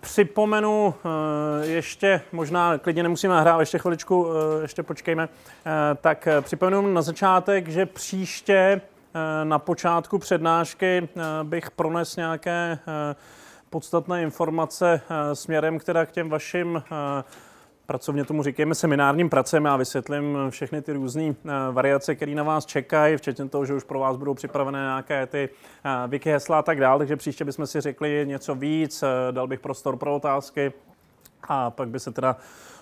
Připomenu eh, ještě, možná klidně nemusíme hrát, ještě chviličku, eh, ještě počkejme, eh, tak připomenu na začátek, že příště na počátku přednášky bych prones nějaké podstatné informace směrem která k těm vašim pracovně tomu říkejme seminárním pracem. Já vysvětlím eh, všechny ty různé eh, variace, které na vás čekají, včetně toho, že už pro vás budou připravené nějaké ty wiki eh, hesla a tak dále, takže příště bychom si řekli něco víc, dal bych prostor pro otázky a pak by se teda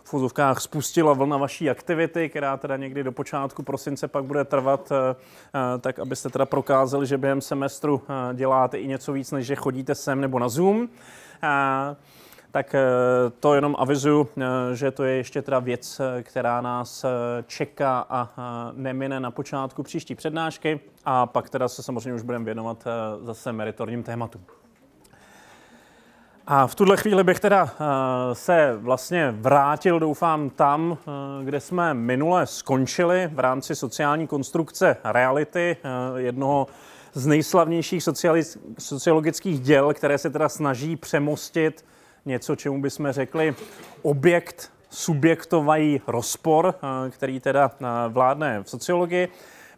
v fuzovkách spustila vlna vaší aktivity, která teda někdy do počátku prosince pak bude trvat, tak abyste teda prokázali, že během semestru děláte i něco víc, než že chodíte sem nebo na Zoom tak eh, to jenom avizuju, eh, že to je ještě teda věc, eh, která nás čeká a nemine na počátku příští přednášky a pak teda se samozřejmě už budeme věnovat zase meritorním tématům. A v tuhle chvíli bych teda se vlastně vrátil, doufám, tam, kde jsme minule skončili v rámci sociální konstrukce reality, jednoho z nejslavnějších sociologických děl, které se teda snaží přemostit něco, čemu bychom řekli objekt subjektový rozpor, eh, který teda eh, vládne v sociologii.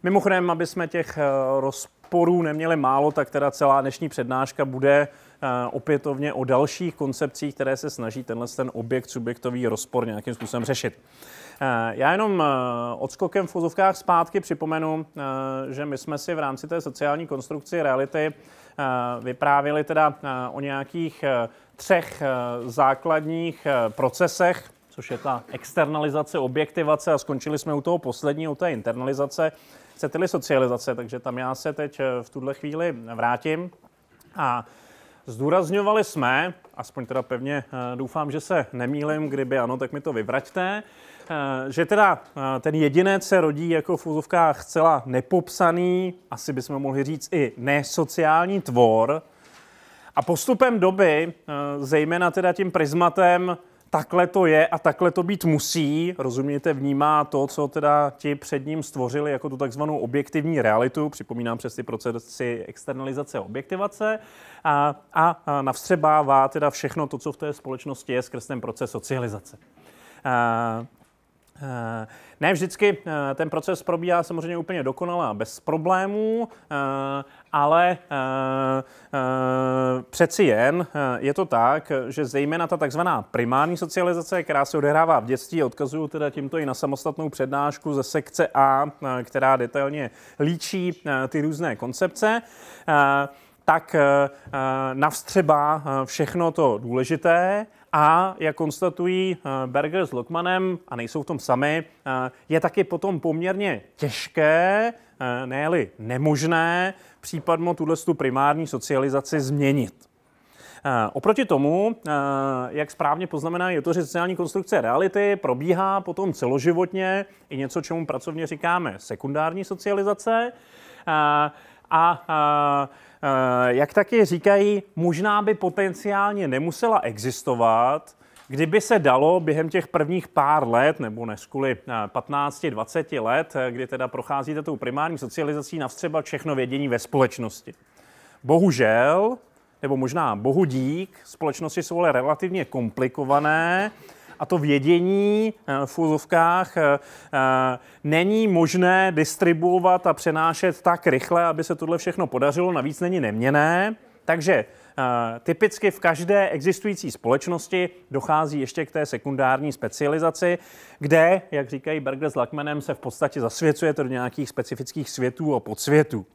Mimochodem, aby jsme těch eh, rozporů neměli málo, tak teda celá dnešní přednáška bude opětovně o dalších koncepcích, které se snaží tenhle ten objekt subjektový rozpor nějakým způsobem řešit. Já jenom odskokem v fozovkách zpátky připomenu, že my jsme si v rámci té sociální konstrukce reality vyprávěli teda o nějakých třech eh, základních eh, procesech, což je ta externalizace, objektivace a skončili jsme u toho posledního, u té internalizace, chcete-li socializace, takže tam já se teď eh, v tuhle chvíli vrátím. A zdůrazňovali jsme, aspoň teda pevně doufám, že se nemýlím, kdyby ano, tak mi to vyvraťte, že teda ten jedinec se rodí jako v úzovkách zcela nepopsaný, asi bychom mohli říct i nesociální tvor, a postupem doby, eh, zejména teda tím prismatem, takhle to je a takhle to být musí, rozumíte, vnímá to, co teda ti před ním stvořili jako tu takzvanou objektivní realitu, připomínám přes ty procesy externalizace a objektivace, a, a, navstřebává teda všechno to, co v té společnosti je skrz ten proces socializace. A, eh, Eh, ne vždycky eh, ten proces probíhá samozřejmě úplně dokonale a bez problémů, eh, ale přeci jen je to tak, že zejména ta takzvaná primární socializace, která se odehrává v dětství, odkazuju teda tímto i na samostatnou přednášku ze sekce A, která detailně líčí ty různé koncepce, tak navstřebá všechno to důležité, a jak konstatují eh, Berger s Lokmanem, a nejsou v tom sami, eh, je taky potom poměrně těžké, eh, ne nemožné, případně tuhle primární socializaci změnit. Oproti tomu, jak správně poznamená je to, že sociální konstrukce reality probíhá potom celoživotně i něco, čemu pracovně říkáme sekundární socializace. a, a Eh, jak taky říkají, možná by potenciálně nemusela existovat, kdyby se dalo během těch prvních pár let, nebo než kvůli 15-20 eh, let, eh, kdy teda procházíte tou primární socializací, navstřebat všechno vědění ve společnosti. Bohužel, nebo možná bohu dík, společnosti jsou ale relativně komplikované, a to vědění eh, v úzovkách eh, eh, není možné distribuovat a přenášet tak rychle, aby se tohle všechno podařilo, navíc není neměné. Takže typicky v každé existující společnosti dochází ještě k té sekundární specializaci, kde, jak říkají Berger s Lackmanem, se v podstatě to do nějakých specifických světů a podsvětů.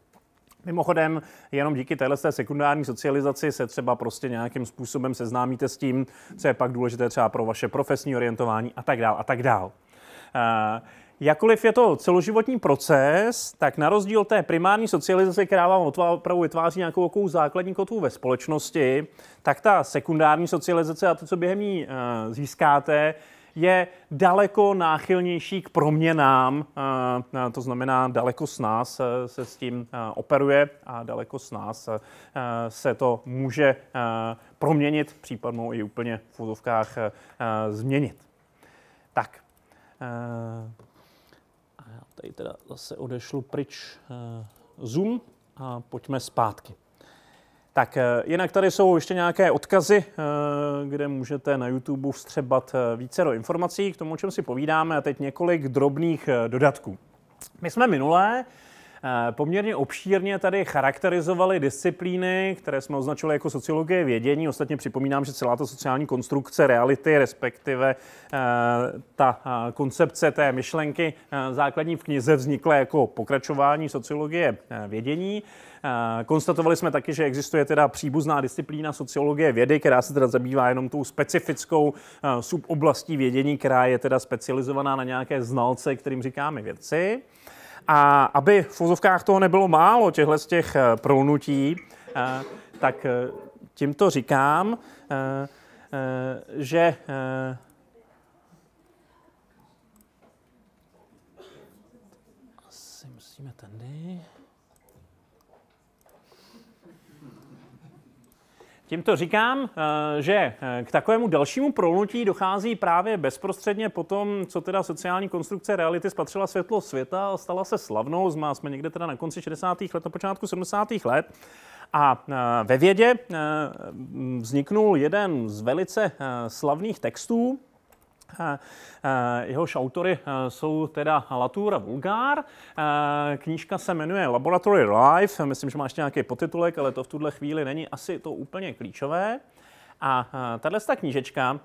Mimochodem, jenom díky téhle sekundární socializaci se třeba prostě nějakým způsobem seznámíte s tím, co je pak důležité třeba pro vaše profesní orientování a tak dál a tak dál. Eh, Jakoliv je to celoživotní proces, tak na rozdíl té primární socializace, která vám opravdu vytváří nějakou okou základní kotvu ve společnosti, tak ta sekundární socializace a to, co během ní eh, získáte, je daleko náchylnější k proměnám, eh, eh, to znamená daleko s nás eh, se s tím operuje a daleko s nás se to může proměnit, případnou i úplně v fotovkách změnit. Tak. A já tady teda zase odešlu pryč Zoom a pojďme zpátky. Tak eh, jinak tady jsou ještě nějaké odkazy, eh, kde můžete na YouTube vstřebat eh, více do informací k tomu, o čem si povídáme a teď několik drobných dodatků. My jsme minulé Eh, poměrně obšírně tady charakterizovali disciplíny, které jsme označili jako sociologie vědění. Ostatně připomínám, že celá ta sociální konstrukce reality, respektive eh, ta eh, koncepce té myšlenky základní v knize vznikla jako pokračování sociologie vědění. Konstatovali jsme taky, že existuje teda příbuzná disciplína sociologie vědy, která se teda zabývá jenom tou specifickou suboblastí vědění, která je teda specializovaná na nějaké znalce, kterým říkáme vědci. A aby v vozovkách toho nebylo málo, těchto z těch eh, prolnutí, eh, tak eh, tímto říkám, že Tímto říkám, eh, že eh, k takovému dalšímu prolnutí dochází právě bezprostředně po tom, co teda sociální konstrukce reality spatřila světlo světa a stala se slavnou. Zmá jsme někde teda na konci 60. let, na počátku 70. let. A eh, ve vědě vzniknul jeden z velice slavných textů, Eh, eh, jehož autory eh, jsou teda Latour a Vulgár. Knížka se jmenuje Laboratory Life, myslím, že má ještě nějaký potitulek, ale to v tuhle chvíli není asi to úplně klíčové. A tahle knížečka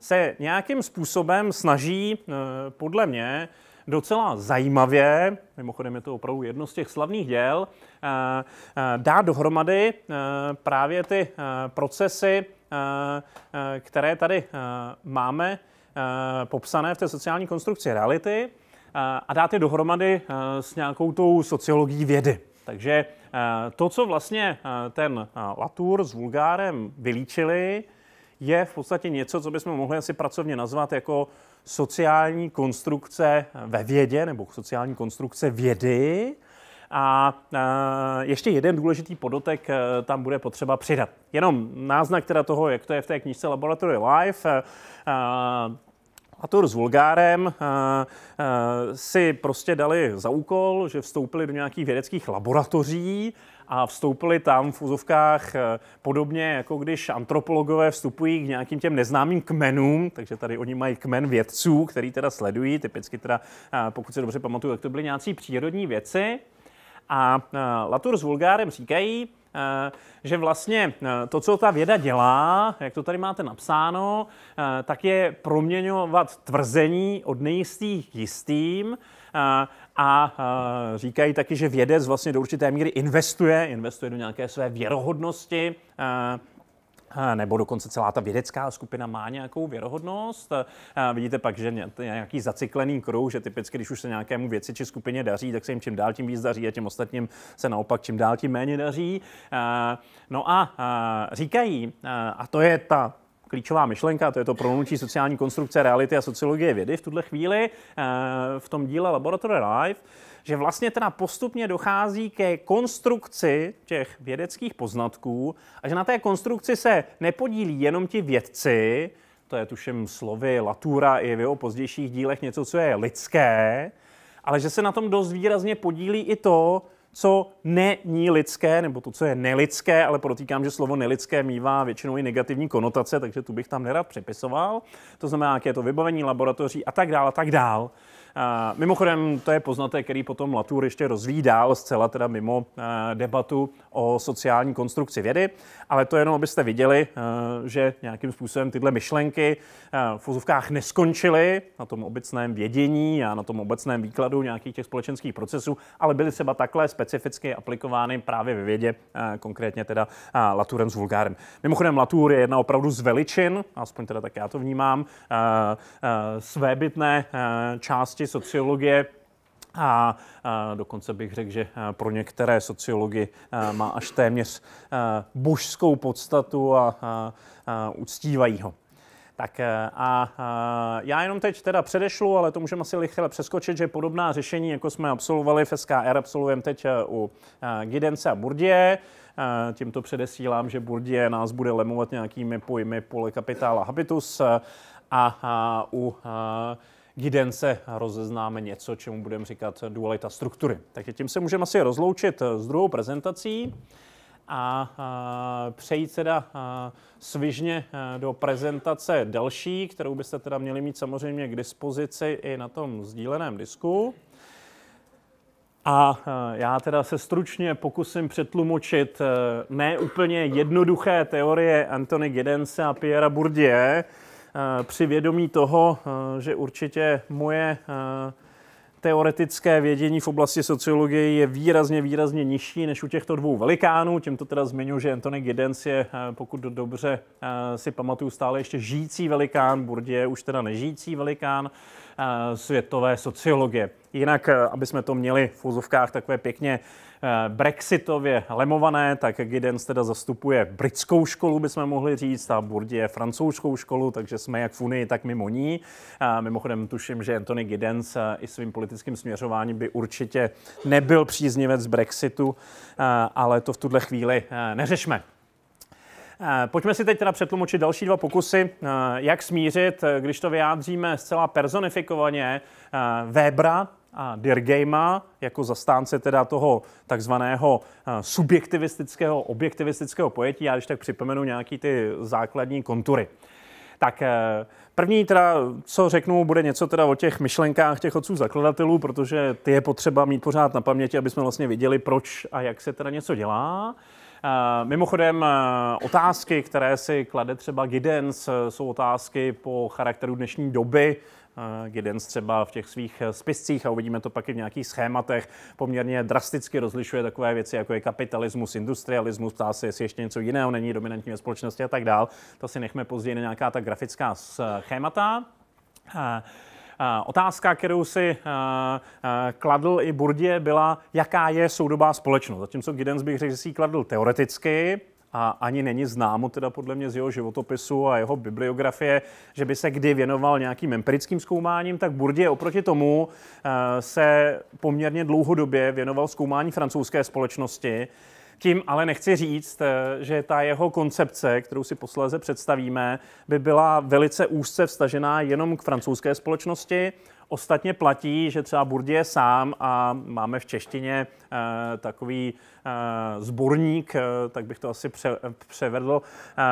se nějakým způsobem snaží, podle mě, docela zajímavě, mimochodem je to opravdu jedno z těch slavných děl, dá dohromady právě ty procesy, které tady máme Eh, popsané v té sociální konstrukci reality eh, a dát je dohromady eh, s nějakou tou sociologií vědy. Takže to, co vlastně ten Latour s Vulgárem vylíčili, je v podstatě něco, co bychom mohli asi pracovně nazvat jako sociální konstrukce ve vědě nebo sociální konstrukce vědy. A e, ještě jeden důležitý podotek e, tam bude potřeba přidat. Jenom náznak teda toho, jak to je v té knižce Laboratory Life, e, Ator s Vulgárem si prostě dali za úkol, že vstoupili do nějakých vědeckých laboratoří a vstoupili tam v úzovkách podobně, jako když antropologové vstupují k nějakým těm neznámým kmenům, takže tady oni mají kmen vědců, který teda sledují, typicky teda, pokud se dobře pamatuju, jak to byly nějaké přírodní věci. A e, Latour s Vulgárem říkají, e, že vlastně e, to, co ta věda dělá, jak to tady máte napsáno, tak je proměňovat tvrzení od nejistých k jistým a říkají taky, že vědec vlastně do určité míry investuje, investuje do nějaké své věrohodnosti nebo dokonce celá ta vědecká skupina má nějakou věrohodnost. Vidíte pak, že nějaký zacyklený kruh, že typicky, když už se nějakému věci či skupině daří, tak se jim čím dál tím víc daří a těm ostatním se naopak čím dál tím méně daří. No a říkají, a to je ta klíčová myšlenka, to je to pronutí sociální konstrukce reality a sociologie vědy v tuhle chvíli v tom díle Laboratory Live, že vlastně teda postupně dochází ke konstrukci těch vědeckých poznatků a že na té konstrukci se nepodílí jenom ti vědci, to je tuším slovy Latura i v jeho pozdějších dílech něco, co je lidské, ale že se na tom dost výrazně podílí i to, co není lidské, nebo to, co je nelidské, ale protýkám, že slovo nelidské mývá většinou i negativní konotace, takže tu bych tam nerad přepisoval. To znamená, jaké je to vybavení laboratoří a tak dál, a tak dál. A mimochodem, to je poznatek, který potom Latour ještě rozvíjí dál, zcela teda mimo eh, debatu o sociální konstrukci vědy, ale to jenom, abyste viděli, eh, že nějakým způsobem tyhle myšlenky eh, v fuzovkách neskončily na tom obecném vědění a na tom obecném výkladu nějakých těch společenských procesů, ale byly třeba takhle specificky aplikovány právě ve vědě, konkrétně teda Latourem s Vulgárem. Mimochodem, Latour je jedna opravdu z veličin, aspoň teda tak já to vnímám, svébytné části oblasti sociologie a, a dokonce bych řekl, že pro některé sociology má až téměř božskou podstatu a, a, a uctívají ho. Tak a, a já jenom teď teda předešlu, ale to můžeme asi rychle přeskočit, že podobná řešení, jako jsme absolvovali v SKR, absolvujeme teď u Gidence a Burdie. Tímto předesílám, že Burdie nás bude lemovat nějakými pojmy pole kapitála habitus a, a u a, Giden se rozeznáme něco, čemu budeme říkat dualita struktury. Takže tím se můžeme asi rozloučit eh, s druhou prezentací a, přejít teda svižně eh, do prezentace další, kterou byste teda měli mít samozřejmě k dispozici i na tom sdíleném disku. A eh, já teda se stručně pokusím přetlumočit neúplně jednoduché teorie Antony Giddence a Pierre Bourdieu, Eh, při vědomí toho, eh, že určitě moje eh, teoretické vědění v oblasti sociologie je výrazně, výrazně nižší než u těchto dvou velikánů. tím to teda zmiňu, že Anthony Giddens je, pokud dobře si pamatuju, stále ještě žijící velikán, je už teda nežijící velikán světové sociologie. Jinak, aby jsme to měli v úzovkách takové pěkně Eh, brexitově lemované, tak Giddens teda zastupuje britskou školu, bychom mohli říct, a je francouzskou školu, takže jsme jak v Unii, tak mimo ní. A eh, mimochodem tuším, že Anthony Giddens eh, i svým politickým směřováním by určitě nebyl příznivec Brexitu, ale to v tuhle chvíli neřešme. Pojďme si teď teda přetlumočit další dva pokusy, jak smířit, když to vyjádříme zcela personifikovaně, Webra a Dirgejma jako zastánce teda toho takzvaného eh, subjektivistického, objektivistického pojetí. Já když tak připomenu nějaký ty základní kontury. Tak eh, první teda, co řeknu, bude něco teda o těch myšlenkách těch otců zakladatelů, protože ty je potřeba mít pořád na paměti, aby jsme vlastně viděli, proč a jak se teda něco dělá. Eh, mimochodem, otázky, které si klade třeba Giddens, jsou otázky po charakteru dnešní doby, Giddens třeba v těch svých eh, spiscích, a uvidíme to pak i v nějakých schématech, poměrně drasticky rozlišuje takové věci, jako je kapitalismus, industrialismus, ptá se, jestli ještě něco jiného není dominantní ve společnosti a tak dál. To si nechme později na nějaká ta grafická schémata. Eh, eh, otázka, kterou si kladl i Burdě, byla, jaká je soudobá společnost. Zatímco Giddens bych řekl, že si ji kladl teoreticky, a ani není známo teda podle mě z jeho životopisu a jeho bibliografie, že by se kdy věnoval nějakým empirickým zkoumáním, tak Burdě oproti tomu eh, se poměrně dlouhodobě věnoval zkoumání francouzské společnosti. Tím ale nechci říct, eh, že ta jeho koncepce, kterou si posléze představíme, by byla velice úzce vstažená jenom k francouzské společnosti, Ostatně platí, že třeba Burdě je sám a máme v češtině eh, takový eh, zborník, eh, tak bych to asi pře- převedl, eh,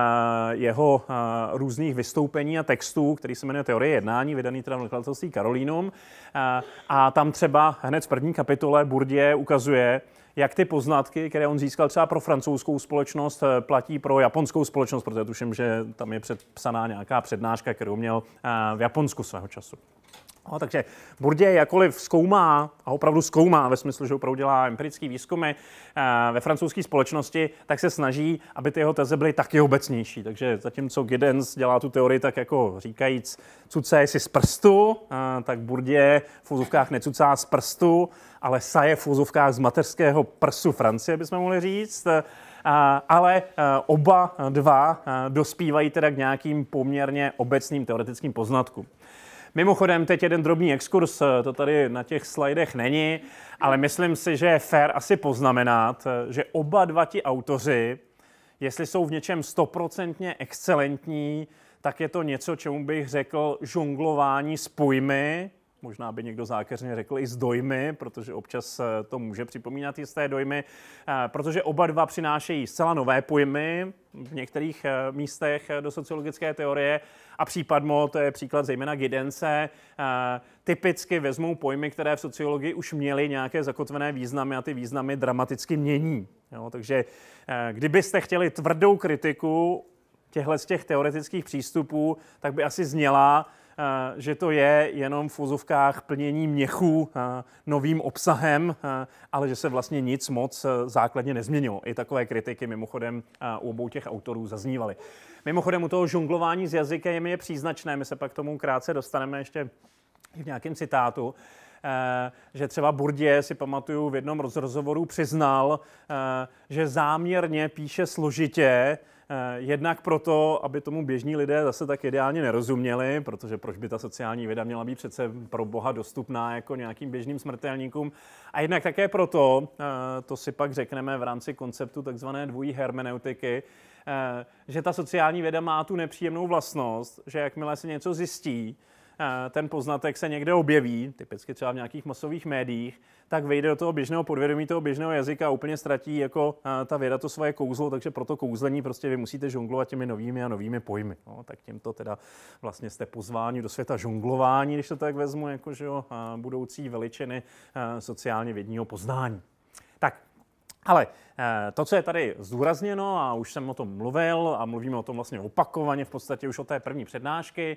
jeho eh, různých vystoupení a textů, který se jmenuje Teorie jednání, vydaný teda v nakladatelství Karolínum. Eh, a tam třeba hned v první kapitole Burdě ukazuje, jak ty poznatky, které on získal třeba pro francouzskou společnost, eh, platí pro japonskou společnost, protože tuším, že tam je předpsaná nějaká přednáška, kterou měl eh, v Japonsku svého času. No, takže Burdě jakoliv zkoumá, a opravdu zkoumá ve smyslu, že opravdu dělá empirické výzkumy eh, ve francouzské společnosti, tak se snaží, aby ty jeho teze byly taky obecnější. Takže zatímco Giddens dělá tu teorii tak jako říkajíc, cucá si z prstu, eh, tak Burdě v úzovkách necucá z prstu, ale saje v úzovkách z mateřského prsu Francie, bychom mohli říct. A, eh, ale a, oba dva a, dospívají teda k nějakým poměrně obecným teoretickým poznatkům. Mimochodem, teď jeden drobný exkurs, eh, to tady na těch slajdech není, ale myslím si, že je fér asi poznamenat, eh, že oba dva ti autoři, jestli jsou v něčem stoprocentně excelentní, tak je to něco, čemu bych řekl žonglování s pojmy, možná by někdo zákeřně řekl i s dojmy, protože občas eh, to může připomínat jisté dojmy, eh, protože oba dva přinášejí zcela nové pojmy v některých eh, místech do sociologické teorie a případmo, to je příklad zejména Gidence, typicky vezmou pojmy, které v sociologii už měly nějaké zakotvené významy a ty významy dramaticky mění. Jo, takže kdybyste chtěli tvrdou kritiku těchto z těch teoretických přístupů, tak by asi zněla, Eh, že to je jenom v fuzovkách plnění měchů eh, novým obsahem, eh, ale že se vlastně nic moc základně nezměnilo. I takové kritiky mimochodem u obou těch autorů zaznívaly. Mimochodem u toho žunglování s jazykem je příznačné, my se pak k tomu krátce dostaneme ještě v nějakém citátu, že třeba Burdě si pamatuju v jednom rozhovoru přiznal, že záměrně píše složitě, Eh, jednak proto, aby tomu běžní lidé zase tak ideálně nerozuměli, protože proč by ta sociální věda měla být přece pro boha dostupná jako nějakým běžným smrtelníkům. A jednak také proto, eh, to si pak řekneme v rámci konceptu takzvané dvojí hermeneutiky, eh, že ta sociální věda má tu nepříjemnou vlastnost, že jakmile se něco zjistí, ten poznatek se někde objeví, typicky třeba v nějakých masových médiích, tak vejde do toho běžného podvědomí toho běžného jazyka a úplně ztratí jako ta věda to svoje kouzlo, takže pro to kouzlení prostě vy musíte žonglovat těmi novými a novými pojmy. No, tak tímto teda vlastně jste pozváni do světa žonglování, když to tak vezmu, jako že jo, budoucí veličiny sociálně vědního poznání. Tak, ale e, to, co je tady zdůrazněno, a už jsem o tom mluvil, a mluvíme o tom vlastně opakovaně, v podstatě už o té první přednášky,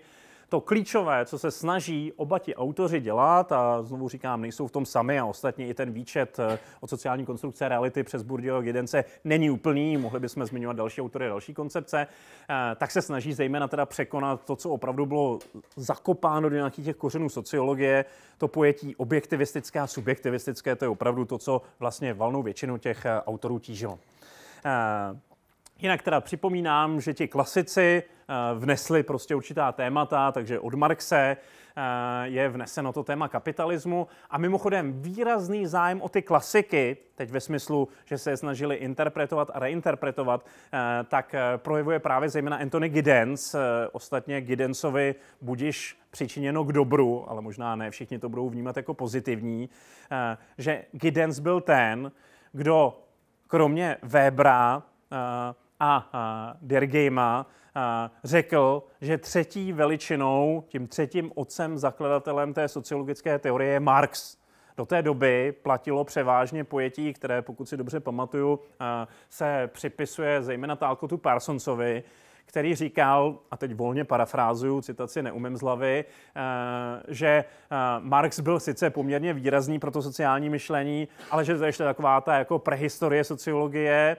to klíčové, co se snaží oba ti autoři dělat, a znovu říkám, nejsou v tom sami a ostatně i ten výčet eh, od sociální konstrukce reality přes Bourdieu Gidence není úplný, mohli bychom zmiňovat další autory, další koncepce, eh, tak se snaží zejména teda překonat to, co opravdu bylo zakopáno do nějakých těch kořenů sociologie, to pojetí objektivistické a subjektivistické, to je opravdu to, co vlastně valnou většinu těch eh, autorů tížilo. Jinak teda připomínám, že ti klasici eh, vnesli prostě určitá témata, takže od Marxe eh, je vneseno to téma kapitalismu a mimochodem výrazný zájem o ty klasiky, teď ve smyslu, že se je snažili interpretovat a reinterpretovat, eh, tak projevuje právě zejména Anthony Giddens, ostatně Giddensovi budiš přičiněno k dobru, ale možná ne všichni to budou vnímat jako pozitivní, že Giddens byl ten, kdo kromě Webera a, a Dergejma řekl, že třetí veličinou, tím třetím otcem zakladatelem té sociologické teorie je Marx. Do té doby platilo převážně pojetí, které, pokud si dobře pamatuju, se připisuje zejména Talcottu Parsonsovi, který říkal, a teď volně parafrázuju, citaci neumím z hlavy, že Marx byl sice poměrně výrazný pro to sociální myšlení, ale že to ještě taková ta jako prehistorie sociologie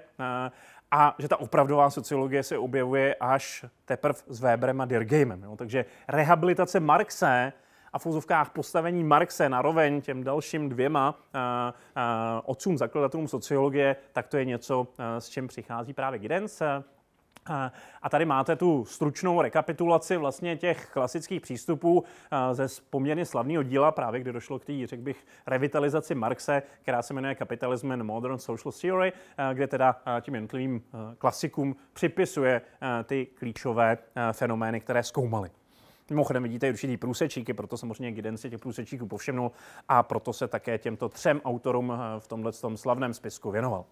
a že ta opravdová sociologie se objevuje až teprve s Weberem a Dirkheimem. Jo? Takže rehabilitace Marxe a v úzovkách postavení Marxe na roveň těm dalším dvěma a, eh, a, eh, otcům, zakladatelům sociologie, tak to je něco, a, eh, s čím přichází právě Giddens Eh, a tady máte tu stručnou rekapitulaci vlastně těch klasických přístupů eh, ze poměrně slavného díla, právě kde došlo k té, řekl bych, revitalizaci Marxe, která se jmenuje Capitalism and Modern Social Theory, eh, kde teda tím jednotlivým klasikům připisuje ty klíčové fenomény, které zkoumali. Mimochodem vidíte určitý průsečíky, proto samozřejmě Giden si těch průsečíků povšimnul a proto se také těmto třem autorům v tomhle slavném spisku věnoval.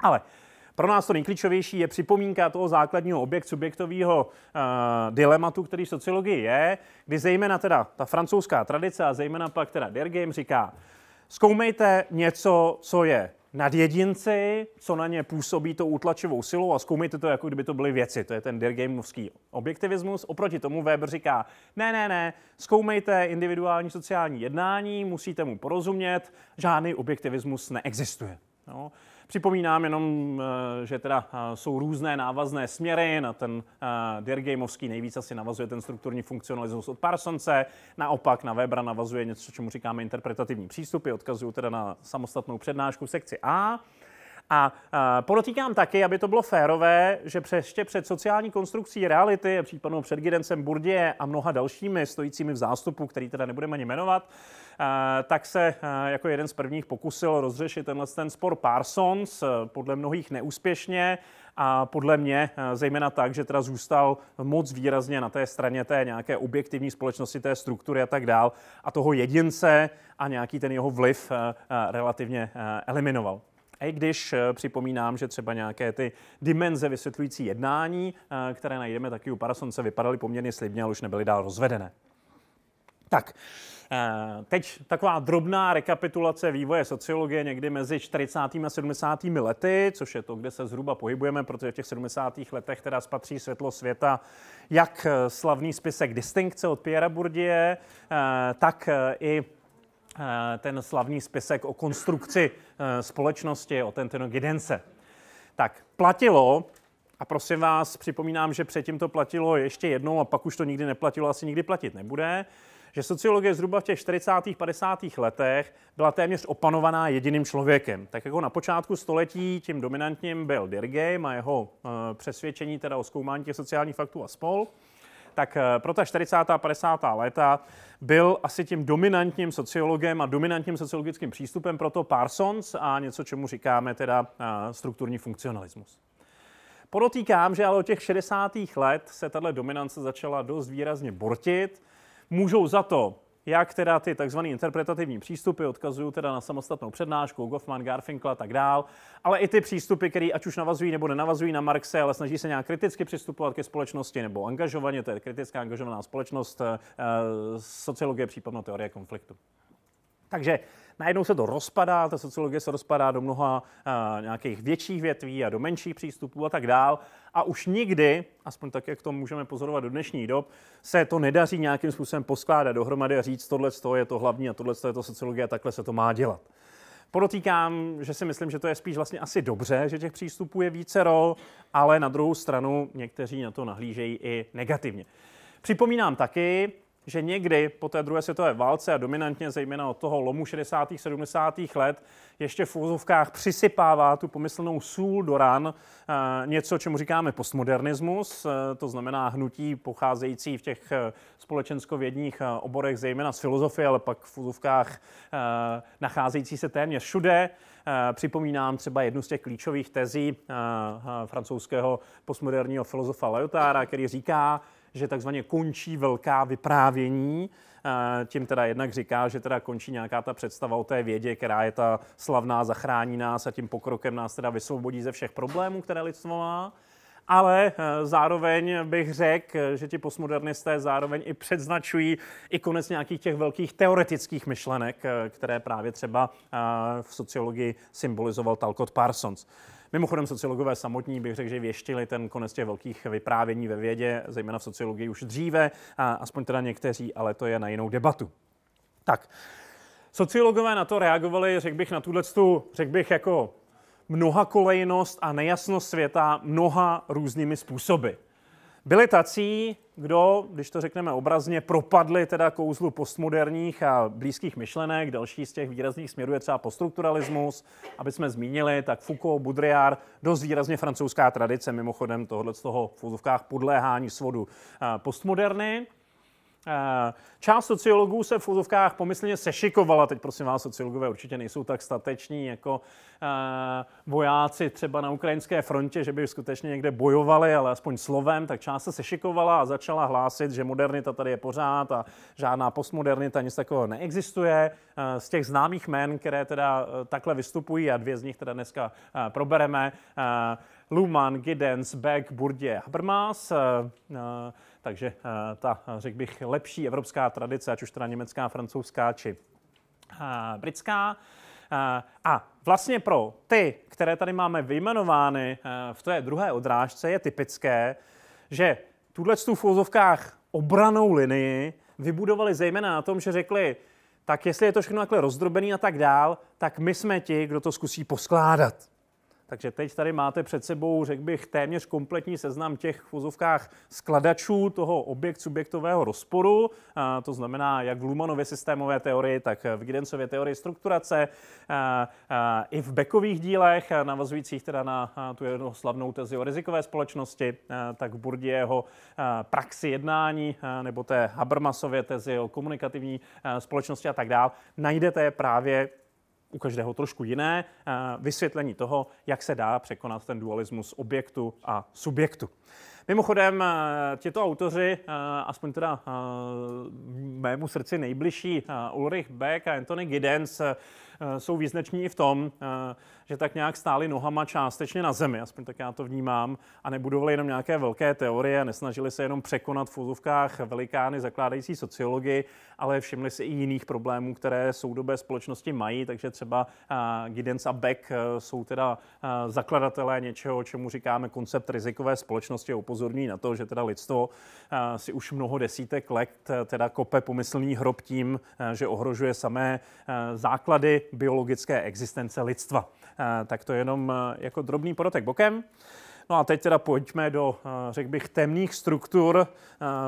Ale pro nás to nejklíčovější je připomínka toho základního objekt subjektového uh, dilematu, který v sociologii je, kdy zejména teda ta francouzská tradice a zejména pak teda Dergame říká, zkoumejte něco, co je nad jedinci, co na ně působí tou utlačivou silou a zkoumejte to, jako kdyby to byly věci. To je ten Dergeimovský objektivismus. Oproti tomu Weber říká, ne, ne, ne, zkoumejte individuální sociální jednání, musíte mu porozumět, žádný objektivismus neexistuje. No. Připomínám jenom, eh, že teda eh, jsou různé návazné směry na ten eh, Dergameovský nejvíc asi navazuje ten strukturní funkcionalismus od Parsonce, naopak na Webra navazuje něco, čemu říkáme interpretativní přístupy, odkazuju teda na samostatnou přednášku v sekci A. A podotýkám taky, aby to bylo férové, že ještě před sociální konstrukcí reality, případnou před Gidencem Burdie a mnoha dalšími stojícími v zástupu, který teda nebudeme ani jmenovat, Eh, tak se eh, jako jeden z prvních pokusil rozřešit tenhle ten spor Parsons, eh, podle mnohých neúspěšně a podle mě zejména tak, že teda zůstal moc výrazně na té straně té nějaké objektivní společnosti, té struktury a tak dál a toho jedince a nějaký ten jeho vliv relativně eliminoval. A I když připomínám, že třeba nějaké ty dimenze vysvětlující jednání, které najdeme taky u Parasonce, vypadaly poměrně slibně, ale už nebyly dál rozvedené. Tak, Eh, teď taková drobná rekapitulace vývoje sociologie někdy mezi 40. a 70. lety, což je to, kde se zhruba pohybujeme, protože v těch 70. letech teda spatří světlo světa jak eh, slavný spisek Distinkce od Pierre Bourdieu, eh, tak i ten slavný spisek o konstrukci společnosti o Tenteno Gidense. Tak platilo, a prosím vás, připomínám, že předtím to platilo ještě jednou a pak už to nikdy neplatilo, asi nikdy platit nebude, že sociologie zhruba v těch 40. 50. letech byla téměř opanovaná jediným člověkem. Tak jako na počátku století tím dominantním byl Durkheim a jeho eh, přesvědčení teda o zkoumání těch sociálních faktů a spol, tak eh, pro ta 40. a 50. léta byl asi tím dominantním sociologem a dominantním sociologickým přístupem proto Parsons a něco, čemu říkáme teda eh, strukturní funkcionalismus. Podotýkám, že ale od těch 60. let se tahle dominance začala dost výrazně bortit můžou za to, jak teda ty tzv. interpretativní přístupy, odkazují teda na samostatnou přednášku, Goffman, Garfinkel a tak dál, ale i ty přístupy, které ať už navazují nebo nenavazují na Marxe, ale snaží se nějak kriticky přistupovat ke společnosti nebo angažovaně, to je kritická angažovaná společnost, eh, sociologie, případno teorie konfliktu. Takže najednou se to rozpadá, ta sociologie se rozpadá do mnoha a, eh, nějakých větších větví a do menších přístupů a tak dál. A už nikdy, aspoň tak, jak to můžeme pozorovat do dnešní dob, se to nedaří nějakým způsobem poskládat dohromady a říct, tohle je to hlavní a tohle je to sociologie a takhle se to má dělat. Podotýkám, že si myslím, že to je spíš vlastně asi dobře, že těch přístupů je více rol, ale na druhou stranu někteří na to nahlížejí i negativně. Připomínám taky, že někdy po té druhé světové válce a dominantně zejména od toho lomu 60. 70. let ještě v úzovkách přisypává tu pomyslnou sůl do ran eh, něco, čemu říkáme postmodernismus, eh, to znamená hnutí pocházející v těch eh, společenskovědních oborech, zejména z filozofie, ale pak v úzovkách nacházející se téměř všude. Připomínám třeba jednu z těch klíčových tezí francouzského postmoderního filozofa Leotára, který říká, že takzvaně končí velká vyprávění. Eh, tím teda jednak říká, že teda končí nějaká ta představa o té vědě, která je ta slavná, zachrání nás a tím pokrokem nás teda vysvobodí ze všech problémů, které lidstvo má ale eh, zároveň bych řekl, že ti postmodernisté zároveň i předznačují i konec nějakých těch velkých teoretických myšlenek, eh, které právě třeba v sociologii symbolizoval Talcott Parsons. Mimochodem sociologové samotní bych řekl, že věštili ten konec těch velkých vyprávění ve vědě, zejména v sociologii už dříve, a aspoň teda někteří, ale to je na jinou debatu. Tak, sociologové na to reagovali, řekl bych, na tuhle, řekl bych, jako mnoha kolejnost a nejasnost světa mnoha různými způsoby. Byli tací, kdo, když to řekneme obrazně, propadli teda kouzlu postmoderních a blízkých myšlenek. Další z těch výrazných směrů je třeba postrukturalismus. Aby jsme zmínili, tak Foucault, Baudrillard, dost výrazně francouzská tradice, mimochodem tohle z toho v podléhání svodu eh, postmoderny. Eh, část sociologů se v úzovkách pomyslně sešikovala, teď prosím vás, sociologové určitě nejsou tak stateční jako eh, vojáci třeba na ukrajinské frontě, že by skutečně někde bojovali, ale aspoň slovem, tak část se sešikovala a začala hlásit, že modernita tady je pořád a žádná postmodernita, nic takového neexistuje. Eh, z těch známých men, které teda takhle vystupují a dvě z nich teda dneska probereme, Luman, Giddens, Beck, Burdě, Habermas, takže eh, ta, řekl bych, lepší evropská tradice, ať už teda německá, francouzská či eh, britská. Eh, a vlastně pro ty, které tady máme vyjmenovány v té druhé odrážce, je typické, že tuhle v úzovkách obranou linii vybudovali zejména na tom, že řekli, tak jestli je to všechno takhle rozdrobený a tak dál, tak my jsme ti, kdo to zkusí poskládat. Takže teď tady máte před sebou, řekl bych, téměř kompletní seznam těch v vozovkách skladačů toho objekt subjektového rozporu. A to znamená jak v Lumanově systémové teorii, tak v Gidencově teorii strukturace. A, a, I v Beckových dílech, navazujících teda na tu jednu slavnou tezi o rizikové společnosti, a, tak v Bourdieuho praxi jednání nebo té Habermasově tezi o komunikativní společnosti a tak dál, najdete právě u každého trošku jiné eh, vysvětlení toho, jak se dá překonat ten dualismus objektu a subjektu. Mimochodem, eh, těto autoři, eh, aspoň teda mému srdci nejbližší Ulrich Beck a Anthony Giddens, Eh, jsou význační i v tom, eh, že tak nějak stáli nohama částečně na zemi, aspoň tak já to vnímám, a nebudovali jenom nějaké velké teorie, nesnažili se jenom překonat v fuzovkách velikány zakládající sociologii, ale všimli si i jiných problémů, které soudobé společnosti mají, takže třeba eh, Giddens a Beck jsou teda zakladatelé něčeho, čemu říkáme koncept rizikové společnosti a upozorní na to, že teda lidstvo si už mnoho desítek let teda kope pomyslný hrob tím, že ohrožuje samé základy biologické existence lidstva. Eh, tak to je jenom eh, jako drobný podotek bokem. No a teď teda pojďme do, eh, řekl bych, temných struktur,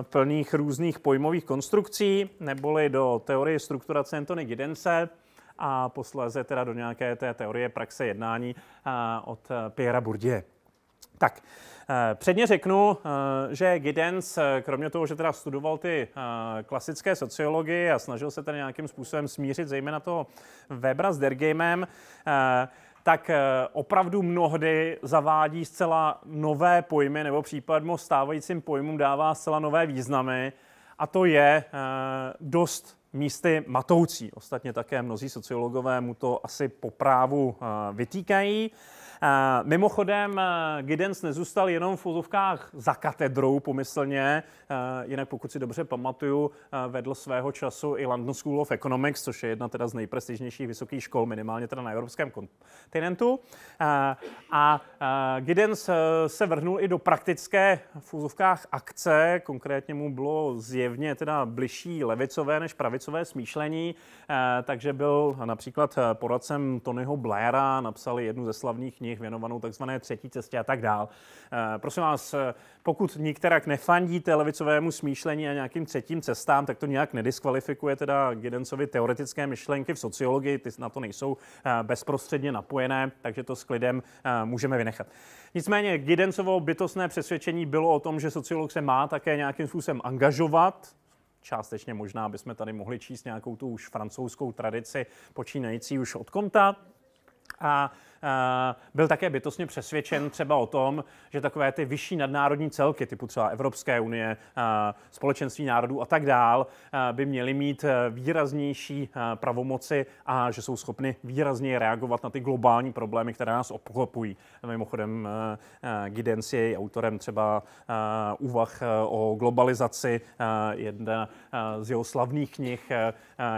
plných různých pojmových konstrukcí, neboli do teorie strukturace Antony Gidense a posléze teda do nějaké té teorie praxe jednání od Piera Bourdieu. Tak, eh, předně řeknu, eh, že Giddens, eh, kromě toho, že teda studoval ty klasické sociologie a snažil se tady nějakým způsobem smířit zejména toho Webra s Dergamem, tak opravdu mnohdy zavádí zcela nové pojmy nebo případmo stávajícím pojmům dává zcela nové významy a to je dost místy matoucí. Ostatně také mnozí sociologové mu to asi po právu vytýkají. Mimochodem, eh, Giddens nezůstal jenom v úzovkách za katedrou pomyslně, eh, jinak pokud si dobře pamatuju, eh, vedl svého času i London School of Economics, což je jedna teda z nejprestižnějších vysokých škol, minimálně teda na evropském kontinentu. A Giddens se vrhnul i do praktické v úzovkách akce, konkrétně mu bylo zjevně teda bližší levicové než pravicové smýšlení, takže byl například poradcem Tonyho Blaira, napsali jednu ze slavných knih knih věnovanou takzvané třetí cestě a tak dál. Eh, prosím vás, eh, pokud nikterak nefandíte levicovému smýšlení a nějakým třetím cestám, tak to nějak nediskvalifikuje teda Gidencovi teoretické myšlenky v sociologii, ty na to nejsou eh, bezprostředně napojené, takže to s klidem můžeme vynechat. Nicméně Gidencovo bytostné přesvědčení bylo o tom, že sociolog se má také nějakým způsobem angažovat částečně možná bychom tady mohli číst nějakou tu už francouzskou tradici počínající už od Konta. A Eh, byl také bytostně přesvědčen třeba o tom, že takové ty vyšší nadnárodní celky, typu třeba Evropské unie, eh, společenství národů a tak dál, eh, by měly mít výraznější pravomoci a že jsou schopny výrazněji reagovat na ty globální problémy, které nás obklopují. Mimochodem, Gidens je autorem třeba úvah o globalizaci. Jedna z jeho slavných knih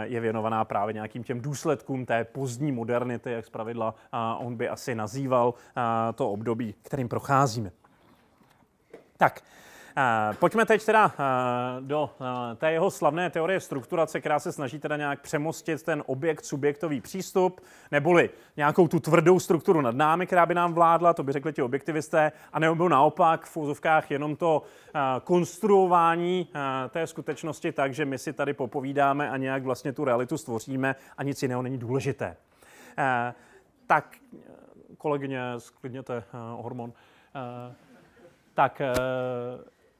je věnovaná právě nějakým těm důsledkům té pozdní modernity, jak zpravidla on on by asi nazýval eh, to období, kterým procházíme. Tak, eh, Pojďme teď teda eh, do té jeho slavné teorie strukturace, která se snaží teda nějak přemostit ten objekt, subjektový přístup, neboli nějakou tu tvrdou strukturu nad námi, která by nám vládla, to by řekli ti objektivisté, a nebo naopak v úzovkách jenom to konstruování té skutečnosti tak, že my si tady popovídáme a nějak vlastně tu realitu stvoříme a nic jiného není důležité tak kolegyně, sklidněte eh, hormon. Eh, tak eh,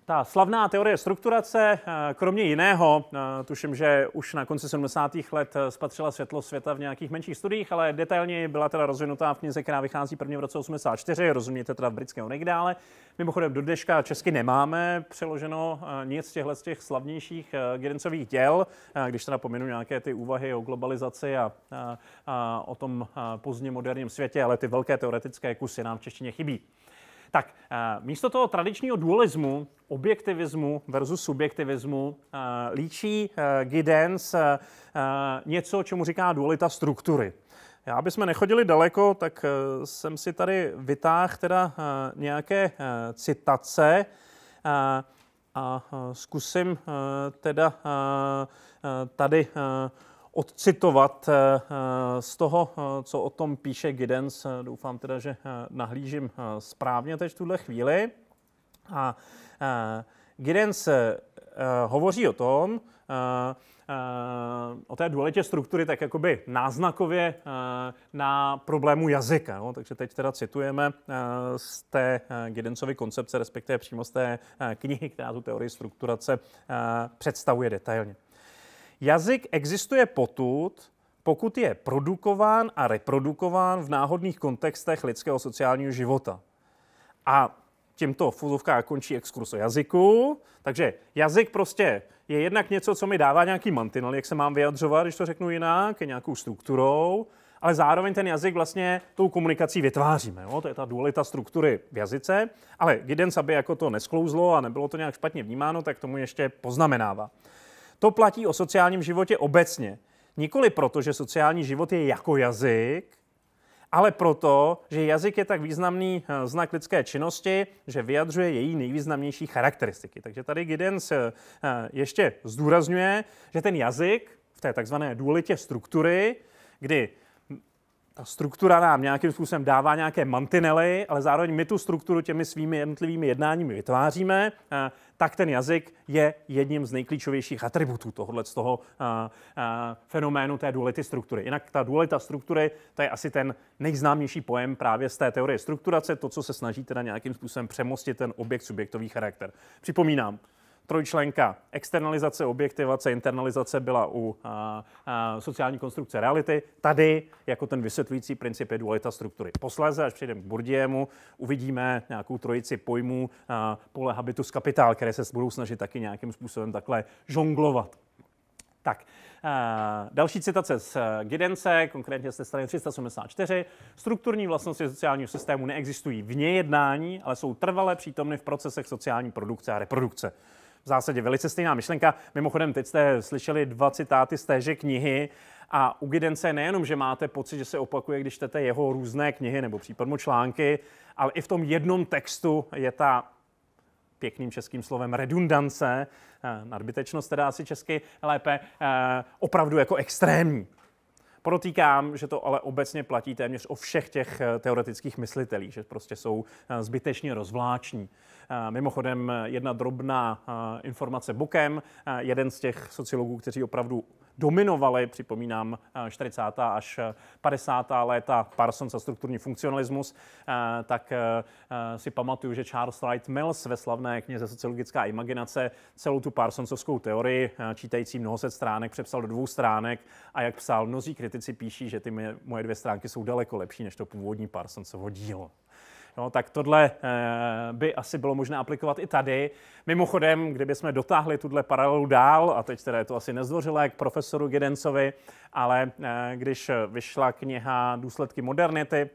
ta slavná teorie strukturace, eh, kromě jiného, eh, tuším, že už na konci 70. let eh, spatřila světlo světa v nějakých menších studiích, ale detailně byla teda rozvinutá v knize, která vychází první v roce 84, rozumíte teda v britského nejdále. Mimochodem do dneška česky nemáme přeloženo nic z těchto z těch slavnějších Gerencových děl, když teda pominu nějaké ty úvahy o globalizaci a, a, a o tom pozdně moderním světě, ale ty velké teoretické kusy nám v češtině chybí. Tak eh, místo toho tradičního dualismu, objektivismu versus subjektivismu, eh, líčí eh, Giddens něco, čemu říká dualita struktury. Já, aby jsme nechodili daleko, tak jsem si tady vytáhl teda nějaké citace a zkusím teda tady odcitovat eh, eh, z toho, eh, co o tom píše Giddens. Doufám teda, že nahlížím správně teď v tuhle chvíli. A Giddens hovoří o tom, o té důležité struktury tak jakoby náznakově na problému jazyka. Takže teď teda citujeme z té Giddensovy koncepce, respektive přímo z té knihy, která tu teorii strukturace představuje detailně. Jazyk existuje potud, pokud je produkován a reprodukován v náhodných kontextech lidského sociálního života. A tímto fuzovka končí exkurs o jazyku. Takže jazyk prostě je jednak něco, co mi dává nějaký mantinel, jak se mám vyjadřovat, když to řeknu jinak, je nějakou strukturou, ale zároveň ten jazyk vlastně tou komunikací vytváříme. Jo? To je ta dualita struktury v jazyce, ale Giddens, aby jako to nesklouzlo a nebylo to nějak špatně vnímáno, tak tomu ještě poznamenává. To platí o sociálním životě obecně. Nikoli proto, že sociální život je jako jazyk, ale proto, že jazyk je tak významný eh, znak lidské činnosti, že vyjadřuje její nejvýznamnější charakteristiky. Takže tady Giddens eh, eh, ještě zdůrazňuje, že ten jazyk v té takzvané dualitě struktury, kdy ta struktura nám nějakým způsobem dává nějaké mantinely, ale zároveň my tu strukturu těmi svými jednotlivými jednáními vytváříme, eh, tak ten jazyk je jedním z nejklíčovějších atributů tohohle z toho eh, eh, fenoménu té duality struktury. Jinak ta dualita struktury, to je asi ten nejznámější pojem právě z té teorie strukturace, to, co se snaží teda nějakým způsobem přemostit ten objekt-subjektový charakter. Připomínám, trojčlenka externalizace, objektivace, internalizace byla u a, a, sociální konstrukce reality. Tady jako ten vysvětlující princip je dualita struktury. Posléze, až přijdeme k Bourdieu, uvidíme nějakou trojici pojmů a, pole habitus kapitál, které se budou snažit taky nějakým způsobem takhle žonglovat. Tak, další citace z Gidence, konkrétně z strany 374. Strukturní vlastnosti sociálního systému neexistují vně jednání, ale jsou trvale přítomny v procesech sociální produkce a reprodukce. V zásadě velice stejná myšlenka. Mimochodem, teď jste slyšeli dva citáty z téže knihy. A u Gidence nejenom, že máte pocit, že se opakuje, když čtete jeho různé knihy nebo případně články, ale i v tom jednom textu je ta pěkným českým slovem redundance, eh, nadbytečnost teda asi česky lépe, eh, opravdu jako extrémní. Podotýkám, že to ale obecně platí téměř o všech těch eh, teoretických myslitelích, že prostě jsou eh, zbytečně rozvláční. Eh, mimochodem, jedna drobná informace bokem. Jeden z těch sociologů, kteří opravdu dominovaly, připomínám, 40. Eh, až 50. léta Parsons a strukturní funkcionalismus, eh, tak eh, si pamatuju, že Charles Wright Mills ve slavné knize Sociologická imaginace celou tu Parsonsovskou teorii, čítající mnoho set stránek, přepsal do dvou stránek a jak psal, mnozí kritici píší, že ty moje dvě stránky jsou daleko lepší než to původní Parsonsovo dílo. No, tak tohle eh, by asi bylo možné aplikovat i tady. Mimochodem, kdyby jsme dotáhli tuhle paralelu dál, a teď teda je to asi nezdvořilé k profesoru Gidencovi, ale eh, když vyšla kniha Důsledky modernity,